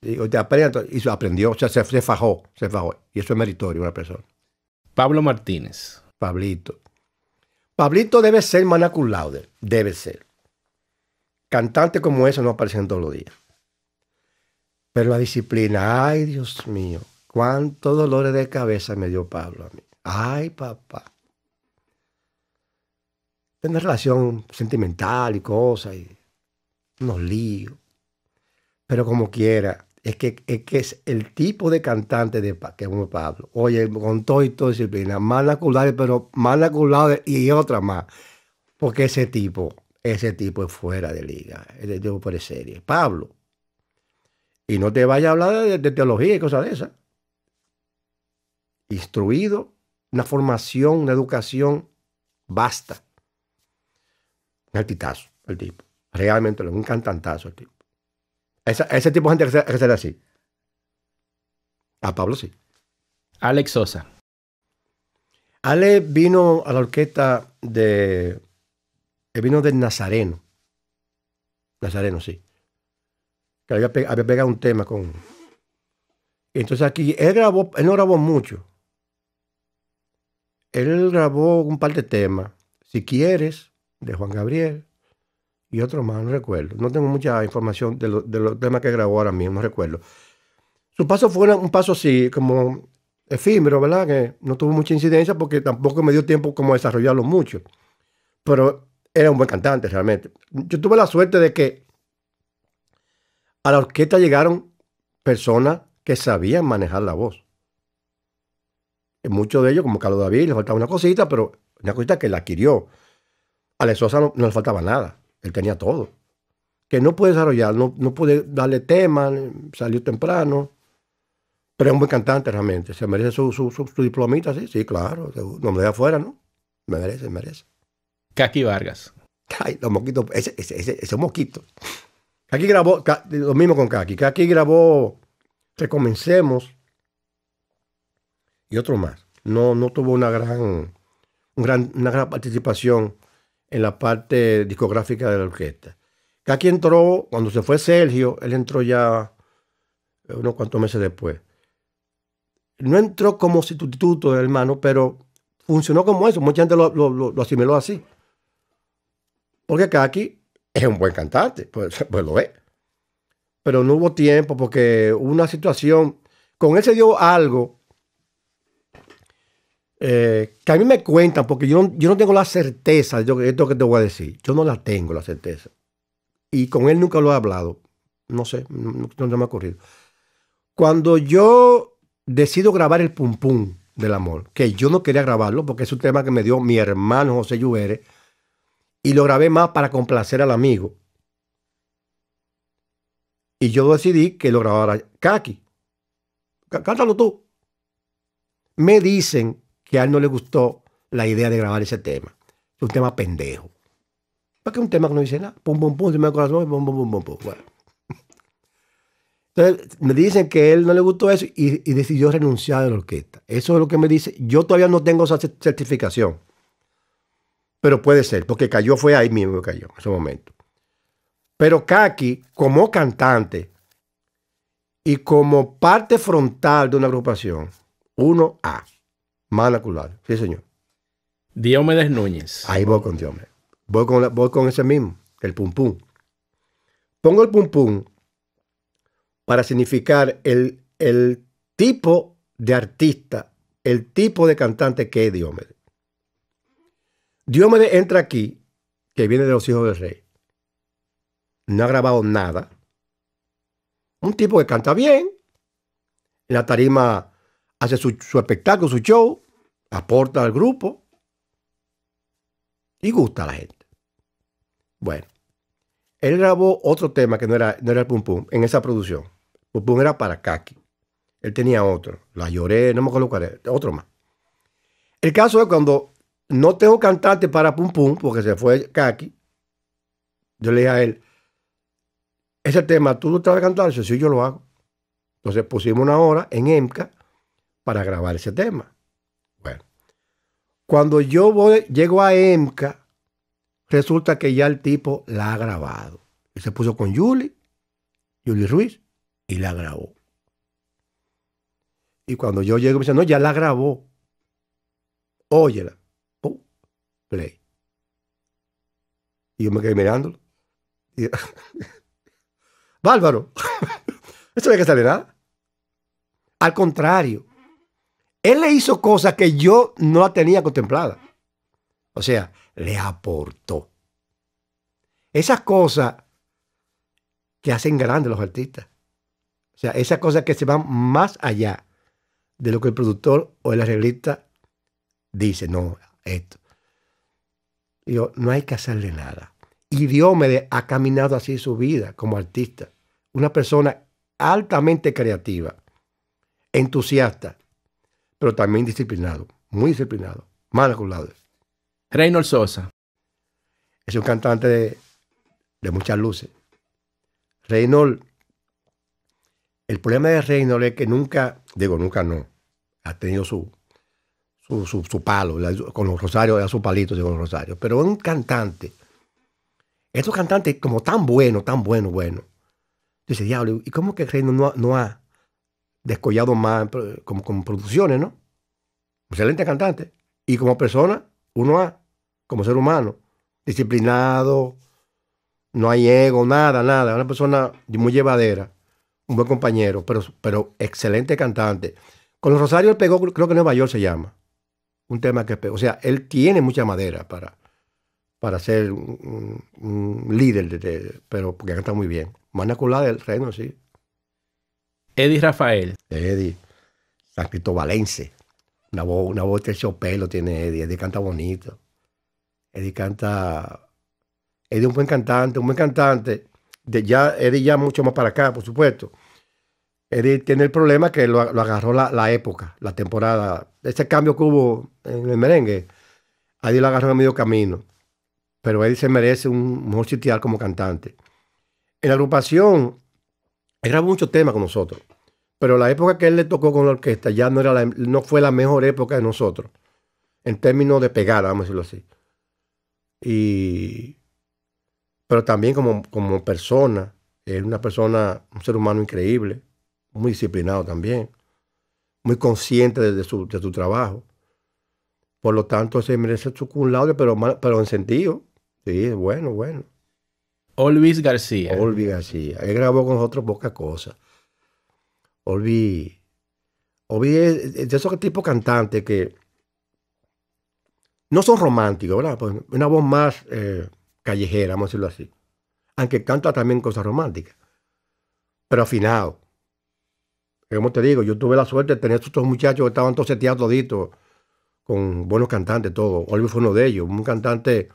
Digo, te y aprendió, o sea, se, fajó, se fajó. Y eso es meritorio una persona. Pablo Martínez. Pablito. Pablito debe ser manacul debe ser. Cantante como ese no aparecen todos los días. Pero la disciplina, ay Dios mío, cuántos dolores de cabeza me dio Pablo a mí. Ay papá. una relación sentimental y cosas, y unos líos. Pero como quiera, es que, es que es el tipo de cantante de, que es Pablo. Oye, con todo y toda disciplina, más pero más y otra más. Porque ese tipo, ese tipo es fuera de liga, de tipo por serie. Pablo, y no te vaya a hablar de, teología y cosas de esas. Instruido, una formación, una educación, basta. Un altitazo el tipo. Realmente un cantantazo el tipo. ese tipo de gente que, se, así. A Pablo sí. Alex Sosa. Ale vino a la orquesta de. Él eh, vino del Nazareno. Nazareno, sí que había, pegado un tema con... Entonces aquí, él grabó, él no grabó mucho. Él grabó un par de temas. Si quieres, de Juan Gabriel y otro más, no recuerdo. No tengo mucha información de, los temas que grabó ahora mismo, no recuerdo. Su paso fue un paso así, como efímero, ¿verdad? Que no tuvo mucha incidencia porque tampoco me dio tiempo como desarrollarlo mucho. Pero era un buen cantante realmente. Yo tuve la suerte de que a la orquesta llegaron personas que sabían manejar la voz. Muchos de ellos, como Carlos David, le faltaba una cosita, pero una cosita que la adquirió. A la no, le faltaba nada, él tenía todo. Que no puede desarrollar, no, no puede darle tema, salió temprano. Pero es un buen cantante realmente, se merece su, su, diplomita, sí, sí, claro, no me deja afuera, ¿no? Me merece, me merece. Kaki Vargas. Ay, los moquitos, ese, es Aquí grabó, lo mismo con Kaki. Kaki grabó Recomencemos y otro más. No, no tuvo una gran, una gran participación en la parte discográfica de la orquesta. Kaki entró, cuando se fue Sergio, él entró ya eh, unos cuantos meses después. No entró como sustituto del hermano, pero funcionó como eso. Mucha gente lo, lo asimiló así. Porque Kaki es un buen cantante, pues, *laughs* pues, lo es. Pero no hubo tiempo porque hubo una situación, con él se dio algo eh, que a mí me cuentan, porque yo, yo no tengo la certeza de esto que te voy a decir. Yo no la tengo la certeza. Y con él nunca lo he hablado. No sé, no, me ha ocurrido. Cuando yo decido grabar el Pum Pum del Amor, que yo no quería grabarlo porque es un tema que me dio mi hermano José Lluvere y lo grabé más para complacer al amigo. Y yo decidí que lo grabara Kaki. Cántalo tú. Me dicen que a él no le gustó la idea de grabar ese tema. Es un tema pendejo. ¿Para qué un tema que no dice nada? Pum, pum, pum, se me corazón, pum, pum, pum, pum, pum. Entonces me dicen que a él no le gustó eso y, y decidió renunciar a la orquesta. Eso es lo que me dice. Yo todavía no tengo esa certificación pero puede ser, porque cayó fue ahí mismo que cayó, en ese momento. Pero Kaki, como cantante y como parte frontal de una agrupación, 1A, manacular, sí señor. Diomedes Núñez. Ahí voy con Diomedes. Voy con, voy con ese mismo, el pum pum. Pongo el pum pum para significar el, el tipo de artista, el tipo de cantante que es Diomedes me entra aquí, que viene de los hijos del rey. No ha grabado nada. Un tipo que canta bien. En la tarima hace su, espectáculo, su show. Aporta al grupo. Y gusta a la gente. Bueno. Él grabó otro tema que no era, no era el Pum Pum en esa producción. Pum Pum era para Kaki. Él tenía otro. La lloré, no me acuerdo cuál era. Otro más. El caso es cuando no tengo cantante para Pum Pum, porque se fue Kaki. Yo le dije a él, ese tema, ¿tú lo sabes cantar? Yo, yo lo hago. Entonces pusimos una hora en EMCA para grabar ese tema. Bueno, cuando yo llego a EMCA, resulta que ya el tipo la ha grabado. Y se puso con Julie, Julie Ruiz, y la grabó. Y cuando yo llego, me dice, no, ya la grabó. Óyela. Y yo me quedé mirándolo. Y... *laughs* Bárbaro. *laughs* esto no hay que sale nada. Al contrario. Él le hizo cosas que yo no la tenía contemplada. O sea, le aportó. Esas cosas que hacen grandes los artistas. O sea, esas cosas que se van más allá de lo que el productor o el arreglista dice. No, esto. Digo, no hay que hacerle nada. Y Diomedes ha caminado así su vida como artista. Una persona altamente creativa, entusiasta, pero también disciplinado, muy disciplinado, mal Reynold Sosa. Es un cantante de, de muchas luces. Reynold, el problema de Reynold es que nunca, digo nunca no, ha tenido su, su, palo, con los rosarios, era su palito, con los rosarios. Pero es un cantante. Estos cantantes, como tan bueno, tan bueno, bueno. Dice, diablo, ¿y cómo que Reino no, ha descollado más como, producciones, no? Excelente cantante. Y como persona, uno ha, como ser humano, disciplinado, no hay ego, nada, nada. Una persona muy llevadera, un buen compañero, pero, pero excelente cantante. Con los Rosarios pegó, creo que Nueva York se llama un tema que... O sea, él tiene mucha madera para, para ser un, líder, de, pero porque canta muy bien. Manaculá del Reino, sí. Eddie Rafael. Eddie, San Valense. Una voz, una voz lo tiene Eddie. Eddie canta bonito. Eddie canta... Eddie es un buen cantante, un buen cantante. De ya, Eddie ya mucho más para acá, por supuesto Eddie tiene el problema que lo, agarró la, época, la temporada. Ese cambio que hubo en el merengue, Eddie lo agarró en medio camino. Pero Eddie se merece un mejor sitial como cantante. En la agrupación, era grabó muchos temas con nosotros. Pero la época que él le tocó con la orquesta ya no, era la, no fue la mejor época de nosotros. En términos de pegada, vamos a decirlo así. Y, pero también como, como persona. Él una persona, un ser humano increíble muy disciplinado también, muy consciente de, de, su, trabajo. Por lo tanto, se merece su cum pero, pero en sentido. Sí, bueno, bueno. Olvis García. Olvis García. Él grabó con nosotros pocas cosas. Olvis. Olvis es de esos tipos cantantes que no son románticos, ¿verdad? Pues una voz más eh, callejera, vamos a decirlo así. Aunque canta también cosas románticas. Pero afinado como te digo, yo tuve la suerte de tener estos muchachos que estaban todos seteados toditos, con buenos cantantes, todo. Oliver fue uno de ellos, un cantante.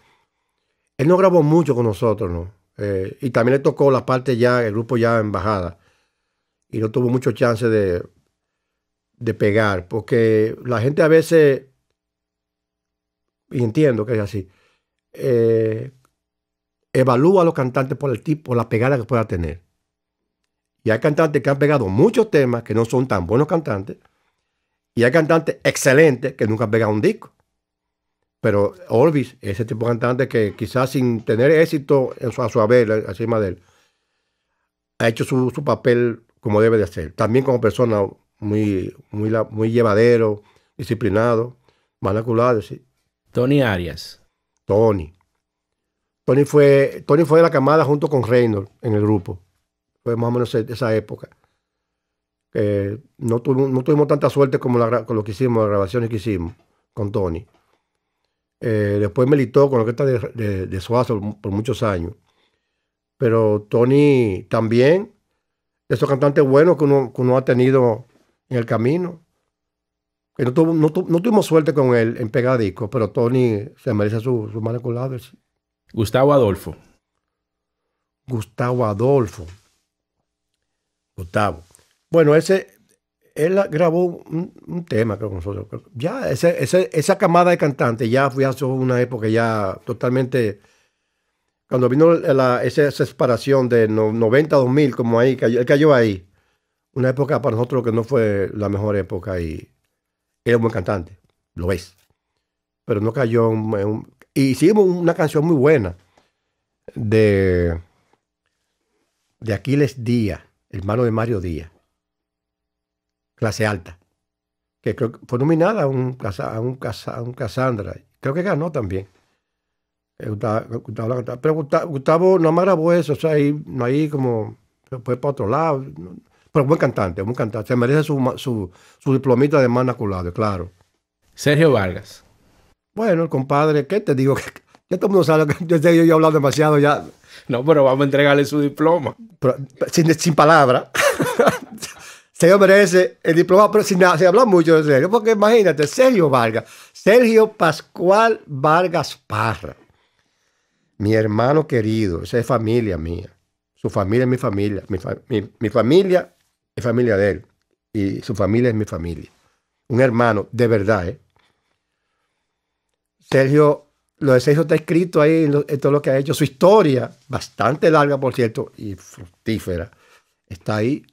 Él no grabó mucho con nosotros, ¿no? Eh, y también le tocó la parte ya, el grupo ya en bajada. Y no tuvo mucho chance de, de pegar, porque la gente a veces, y entiendo que es así, eh, evalúa a los cantantes por el tipo, la pegada que pueda tener. Y hay cantantes que han pegado muchos temas que no son tan buenos cantantes. Y hay cantantes excelentes que nunca han pegado un disco. Pero Orvis, ese tipo de cantante que quizás sin tener éxito a su haber, encima de él, ha hecho su, papel como debe de hacer. También como persona muy, muy, muy llevadero, disciplinado, manaculado. ¿sí? Tony Arias. Tony. Tony fue, Tony fue de la camada junto con Reynolds en el grupo más o menos esa época. no, tuvimos, tanta suerte como con lo que hicimos, las grabaciones que hicimos con Tony. Eh, después militó con lo que está de, de Suazo por muchos años. Pero Tony también, esos cantantes buenos que uno, que uno ha tenido en el camino. no, tuvimos suerte con él en pegadisco, pero Tony se merece su, su mano Gustavo Adolfo. Gustavo Adolfo. Octavo, Bueno, ese, él grabó un, tema creo, nosotros. Ya, esa camada de cantantes ya fue hace una época ya totalmente... Cuando vino la, esa separación de 90 2000, como ahí, cayó, cayó ahí. Una época para nosotros que no fue la mejor época y era un buen cantante, lo es. Pero no cayó y hicimos una canción muy buena de, de Aquiles Díaz hermano de Mario Díaz, clase alta, que fue nominada a un, a un, a un Cassandra. Creo que ganó también. Eh, pero Gustavo no me eso, o sea, ahí, como fue para otro lado. Pero buen cantante, buen cantante. Se merece su, diplomita de manaculado, claro. Sergio Vargas. Bueno, el compadre, ¿qué te digo? *laughs* Ya todo el mundo sabe que yo he hablado demasiado ya. No, pero vamos a entregarle su diploma. sin, sin palabras. *laughs* se merece el diploma, pero sin, se habla mucho de Sergio, porque imagínate, Sergio Vargas, Sergio Pascual Vargas Parra, mi hermano querido, esa es familia mía, su familia es mi familia, mi, mi, mi familia es familia de él, y su familia es mi familia, un hermano, de verdad, ¿eh? Sergio lo de Sejo está escrito ahí en, eh, todo lo que ha hecho. Su historia, bastante larga, por cierto, y fructífera, está ahí.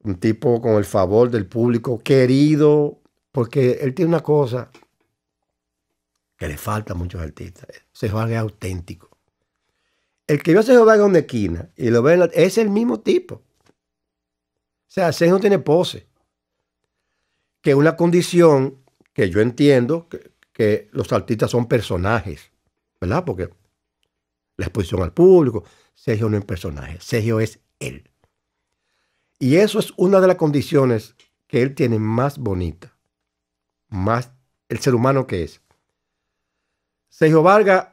Un tipo con el favor del público, querido, porque él tiene una cosa que le falta a muchos artistas. Eh, Sejo es auténtico. El que yo a Sejo Vargas en una esquina y lo ve es el mismo tipo. O sea, Sejo tiene pose. Que es una condición que yo entiendo, que, que los artistas son personajes, ¿verdad? Porque la exposición al público, Sergio no es personaje, Sergio es él. Y eso es una de las condiciones que él tiene más bonita, más el ser humano que es. Sergio Vargas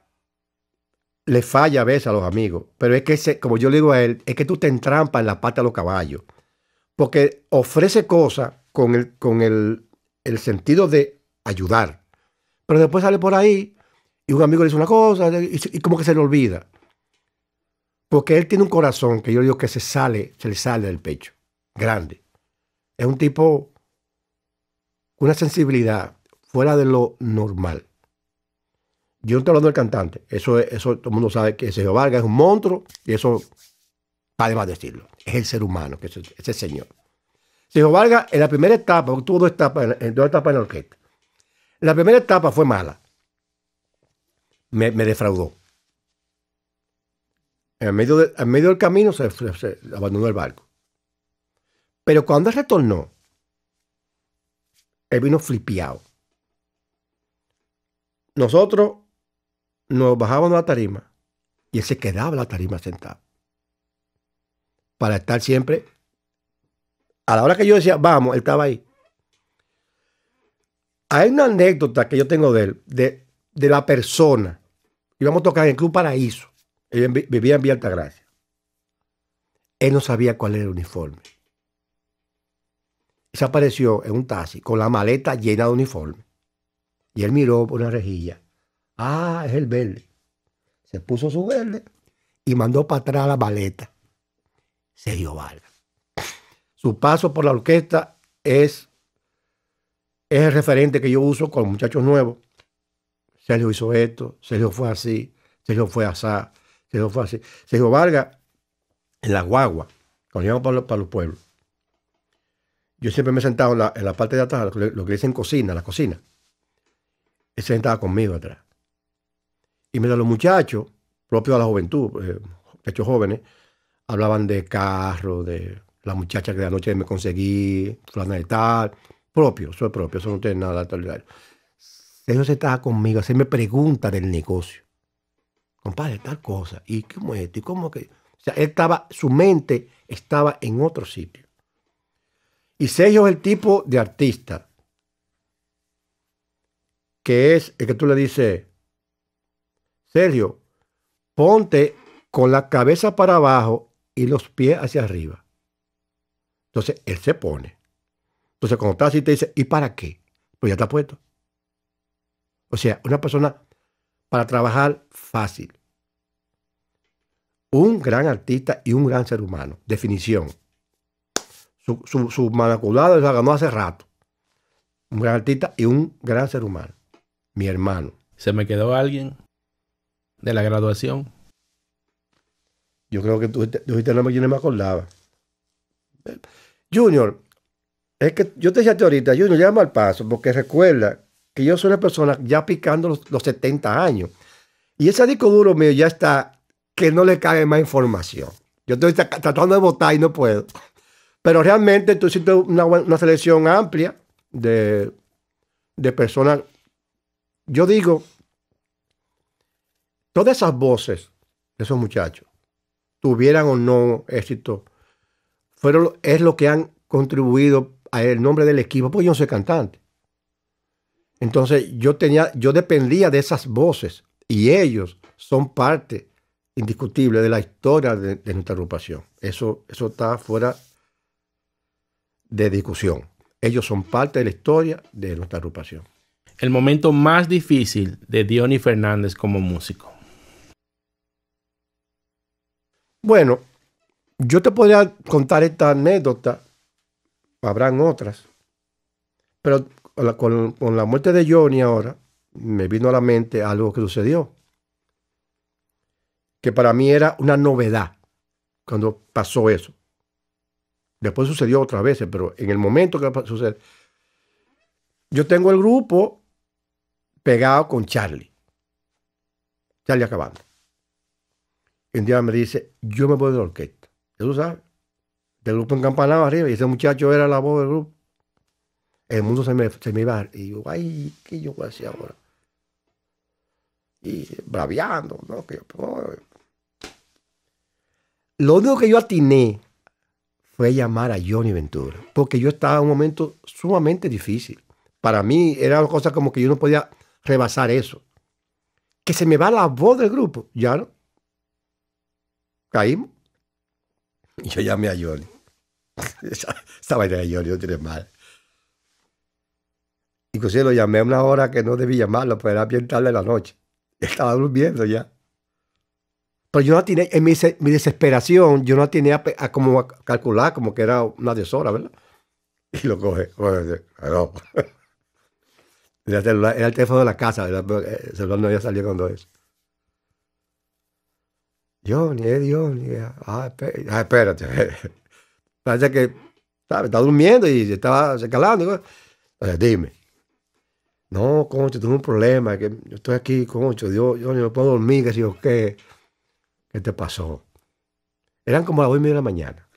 le falla a veces a los amigos, pero es que, como yo le digo a él, es que tú te entrampas en la pata de los caballos, porque ofrece cosas con con el sentido de ayudar pero después sale por ahí y un amigo le dice una cosa y, como que se le olvida. Porque él tiene un corazón que yo digo que se sale, se le sale del pecho. Grande. Es un tipo con una sensibilidad fuera de lo normal. Yo no estoy hablando del cantante. Eso, eso todo el mundo sabe que Sergio Vargas es un monstruo y eso, a decirlo, es el ser humano, que es señor. Sergio Vargas en la primera etapa, tuvo dos etapas en la orquesta. La primera etapa fue mala. Me, defraudó. En medio, del camino se, abandonó el barco. Pero cuando retornó, él vino flipiado. Nosotros nos bajábamos a la tarima y él se quedaba la tarima sentado. Para estar siempre. A la hora que yo decía, vamos, él estaba ahí. Hay una anécdota que yo tengo de él, de, la persona. Íbamos a tocar en el Club Paraíso. Él vivía en Vierta Gracia. Él no sabía cuál era el uniforme. se apareció en un taxi con la maleta llena de uniforme. Y él miró por una rejilla. Ah, es el verde. Se puso su verde y mandó para atrás la maleta. Se dio valga. Su paso por la orquesta es es el referente que yo uso con muchachos nuevos. Sergio hizo esto, Sergio fue así, Sergio fue asá, Sergio fue así. Sergio Vargas, en la guagua, cuando íbamos para, los, pueblos. Yo siempre me he sentado en la, parte de atrás, lo, que dicen cocina, la cocina. Él se sentaba conmigo atrás. Y mientras los muchachos, propios a la juventud, eh, muchachos jóvenes, hablaban de carro, de la muchacha que de noche me conseguí, fulana de tal propio, soy propio, eso no tiene nada de Sergio se estaba conmigo, me pregunta del negocio. Compadre, tal cosa, ¿y cómo es esto? ¿Y cómo que? O sea, él estaba, su mente estaba en otro sitio. Y Sergio es el tipo de artista que es el que tú le dices, Sergio, ponte con la cabeza para abajo y los pies hacia arriba. Entonces él se pone. Entonces, cuando estás así, te dice, ¿y para qué? Pues ya está puesto. O sea, una persona para trabajar fácil. Un gran artista y un gran ser humano. Definición. Su, su, su la ganó hace rato. Un gran artista y un gran ser humano. Mi hermano. ¿Se me quedó alguien de la graduación? Yo creo que tú dijiste el nombre yo no me acordaba. Junior, es que yo te decía ahorita, yo no llamo al paso, porque recuerda que yo soy una persona ya picando los, 70 años. Y ese disco duro mío ya está, que no le cae más información. Yo estoy tratando de votar y no puedo. Pero realmente tú hiciste una, selección amplia de, personas. Yo digo, todas esas voces de esos muchachos, tuvieran o no éxito, fueron, es lo que han contribuido el nombre del equipo, pues yo no soy cantante. Entonces yo tenía, yo dependía de esas voces y ellos son parte indiscutible de la historia de, nuestra agrupación. Eso, eso está fuera de discusión. Ellos son parte de la historia de nuestra agrupación. El momento más difícil de Diony Fernández como músico. Bueno, yo te podría contar esta anécdota habrán otras. Pero con la, muerte de Johnny ahora, me vino a la mente algo que sucedió, que para mí era una novedad cuando pasó eso. Después sucedió otras veces, pero en el momento que sucede, yo tengo el grupo pegado con Charlie. Charlie acabando. Y un día me dice, yo me voy de orquesta. ¿Eso sabes? del grupo encampanado arriba, y ese muchacho era la voz del grupo. El mundo se me, se me iba. Y yo, ay, ¿qué yo voy a hacer ahora? Y braviando, ¿no? Pues, Lo único que yo atiné fue llamar a Johnny Ventura, porque yo estaba en un momento sumamente difícil. Para mí era una cosa como que yo no podía rebasar eso. Que se me va la voz del grupo, ya no. Caímos. *laughs* yo llamé a Johnny. Estaba ahí de Johnny, no tiene mal. Inclusive lo llamé a una hora que no debí llamarlo, pero pues era bien tarde de la noche. *laughs* Estaba durmiendo ya. Pero yo no tenía, en mi, desesperación, yo no tenía a, como calcular como que era una deshora, ¿verdad? *laughs* Y lo coge. Era el, teléfono de la casa, ¿verdad? Eh, el celular no había salido cuando eso ni ah, es dios Ah, espérate. espérate. *laughs* Parece que, ¿sabes? Está durmiendo y estaba calando. dime. No, concho, tuve un problema. Que yo estoy aquí, concho. dios yo no puedo dormir, que si qué. ¿Qué te pasó? Eran como las 8 y media de la mañana.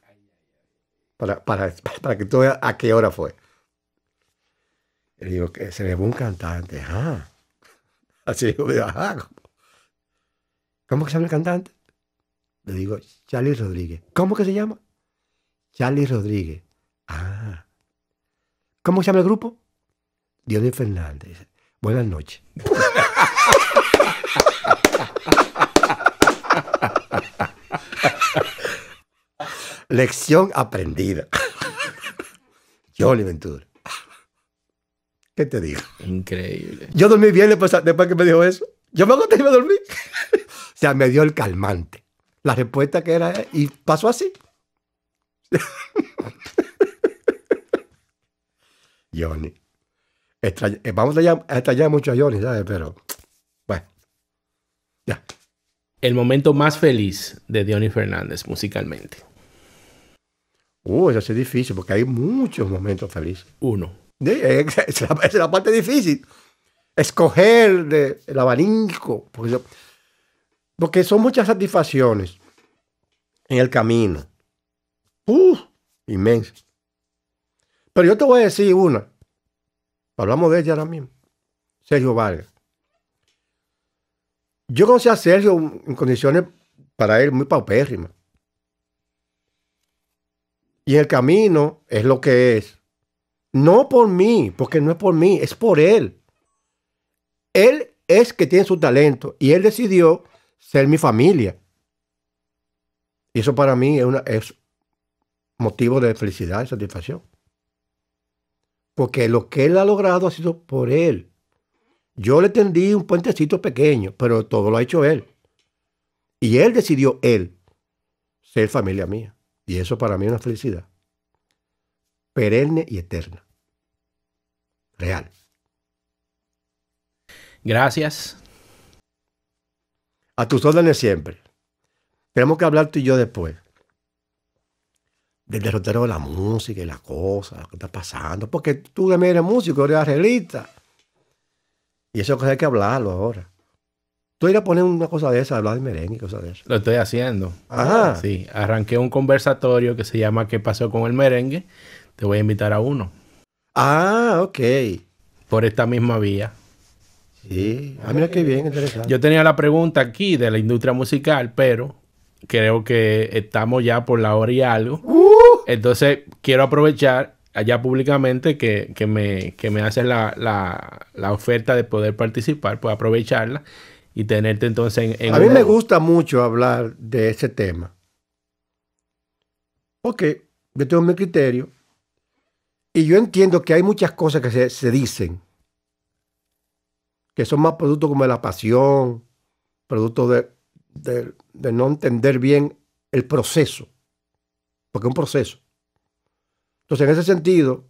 Para, para, *laughs* para que tú veas a qué hora fue. Y digo, que se fue un cantante. ah *laughs* Así yo digo, ¿Cómo que se llama el cantante? Le digo, Charlie Rodríguez. ¿Cómo que se llama? Charlie Rodríguez. Ah. ¿Cómo se llama el grupo? Dionis Fernández. Buenas noches. *laughs* Lección aprendida. *laughs* Johnny Ventura. ¿Qué te digo? Increíble. Yo dormí bien después, después que me dijo eso. Yo me acosté y me dormí. *laughs* o sea, me dio el calmante la respuesta que era, y pasó así. *laughs* Johnny. Eh, vamos a extrañar mucho a Johnny, ¿sabes? Pero, bueno, ya. El momento más feliz de Johnny Fernández musicalmente. Uh, eso es difícil porque hay muchos momentos felices. Uno. es la parte difícil. Escoger el abanico. Porque porque son muchas satisfacciones en el camino. ¡Uf! Inmensa. Pero yo te voy a decir una. Hablamos de ella ahora mismo. Sergio Vargas. Yo conocí a Sergio en condiciones para él muy paupérrimas. Y el camino es lo que es. No por mí, porque no es por mí, es por él. Él es que tiene su talento y él decidió ser mi familia. Y eso para mí es, motivo de felicidad y satisfacción. Porque lo que él ha logrado ha sido por él. Yo le tendí un puentecito pequeño, pero todo lo ha hecho él. Y él decidió, él, ser familia mía. Y eso para mí es una felicidad. Perenne y eterna. Real. Gracias. A tus órdenes siempre. Tenemos que hablar tú y yo después. Del derrotero de la música y las cosas, lo que está pasando. Porque tú también eres músico, eres arreglista. Y eso hay que hablarlo ahora. Tú irás a poner una cosa de esa, hablar de merengue y cosas de eso. Lo estoy haciendo. Ajá. Sí, arranqué un conversatorio que se llama ¿Qué pasó con el merengue? Te voy a invitar a uno. Ah, ok. Por esta misma vía. Sí. Ah, mira qué bien, interesante. Yo tenía la pregunta aquí de la industria musical, pero creo que estamos ya por la hora y algo. Uh. Entonces, quiero aprovechar allá públicamente que, que me, que me haces la, la, oferta de poder participar, pues aprovecharla y tenerte entonces en... A mí me gusta mucho hablar de ese tema. Porque yo tengo mi criterio y yo entiendo que hay muchas cosas que se, se dicen que son más productos como de la pasión, producto de, no entender bien el proceso, porque es un proceso. Entonces, en ese sentido,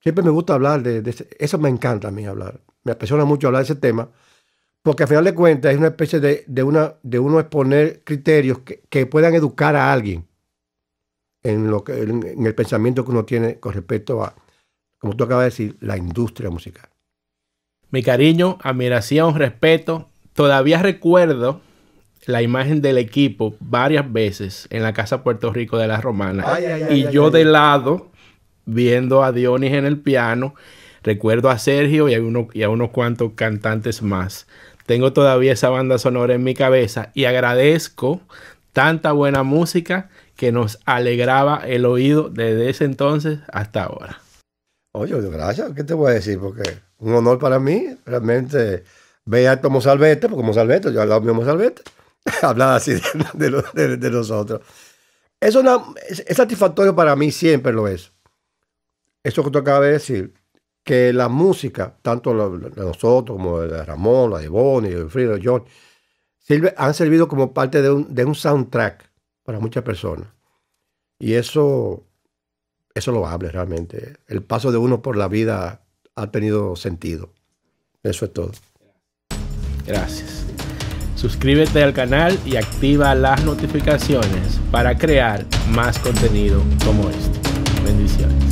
siempre me gusta hablar de, eso, me encanta a mí hablar, me apasiona mucho hablar de ese tema, porque al final de cuentas es una especie de, una, de uno exponer criterios que, puedan educar a alguien en, lo que, en el pensamiento que uno tiene con respecto a, como tú acabas de decir, la industria musical. Mi cariño, admiración, respeto. Todavía recuerdo la imagen del equipo varias veces en la Casa Puerto Rico de las Romanas. y yo de lado, viendo a Dionis en el piano, recuerdo a Sergio y a, y a unos cuantos cantantes más. Tengo todavía esa banda sonora en mi cabeza y agradezco tanta buena música que nos alegraba el oído desde ese entonces hasta ahora. Oye, gracias, ¿qué te voy a decir? Porque un honor para mí, realmente, ver a Salvete, porque Salvete, yo *laughs* hablaba de Salvete, hablaba así de, nosotros. Eso es, satisfactorio para mí, siempre lo es. Eso que tú acabas de decir, que la música, tanto de nosotros como de Ramón, la de Bonnie, de Frida, John, sirve, han servido como parte de un, de un soundtrack para muchas personas. Y eso, eso lo hable realmente. El paso de uno por la vida ha tenido sentido. Eso es todo. Gracias. Suscríbete al canal y activa las notificaciones para crear más contenido como este. Bendiciones.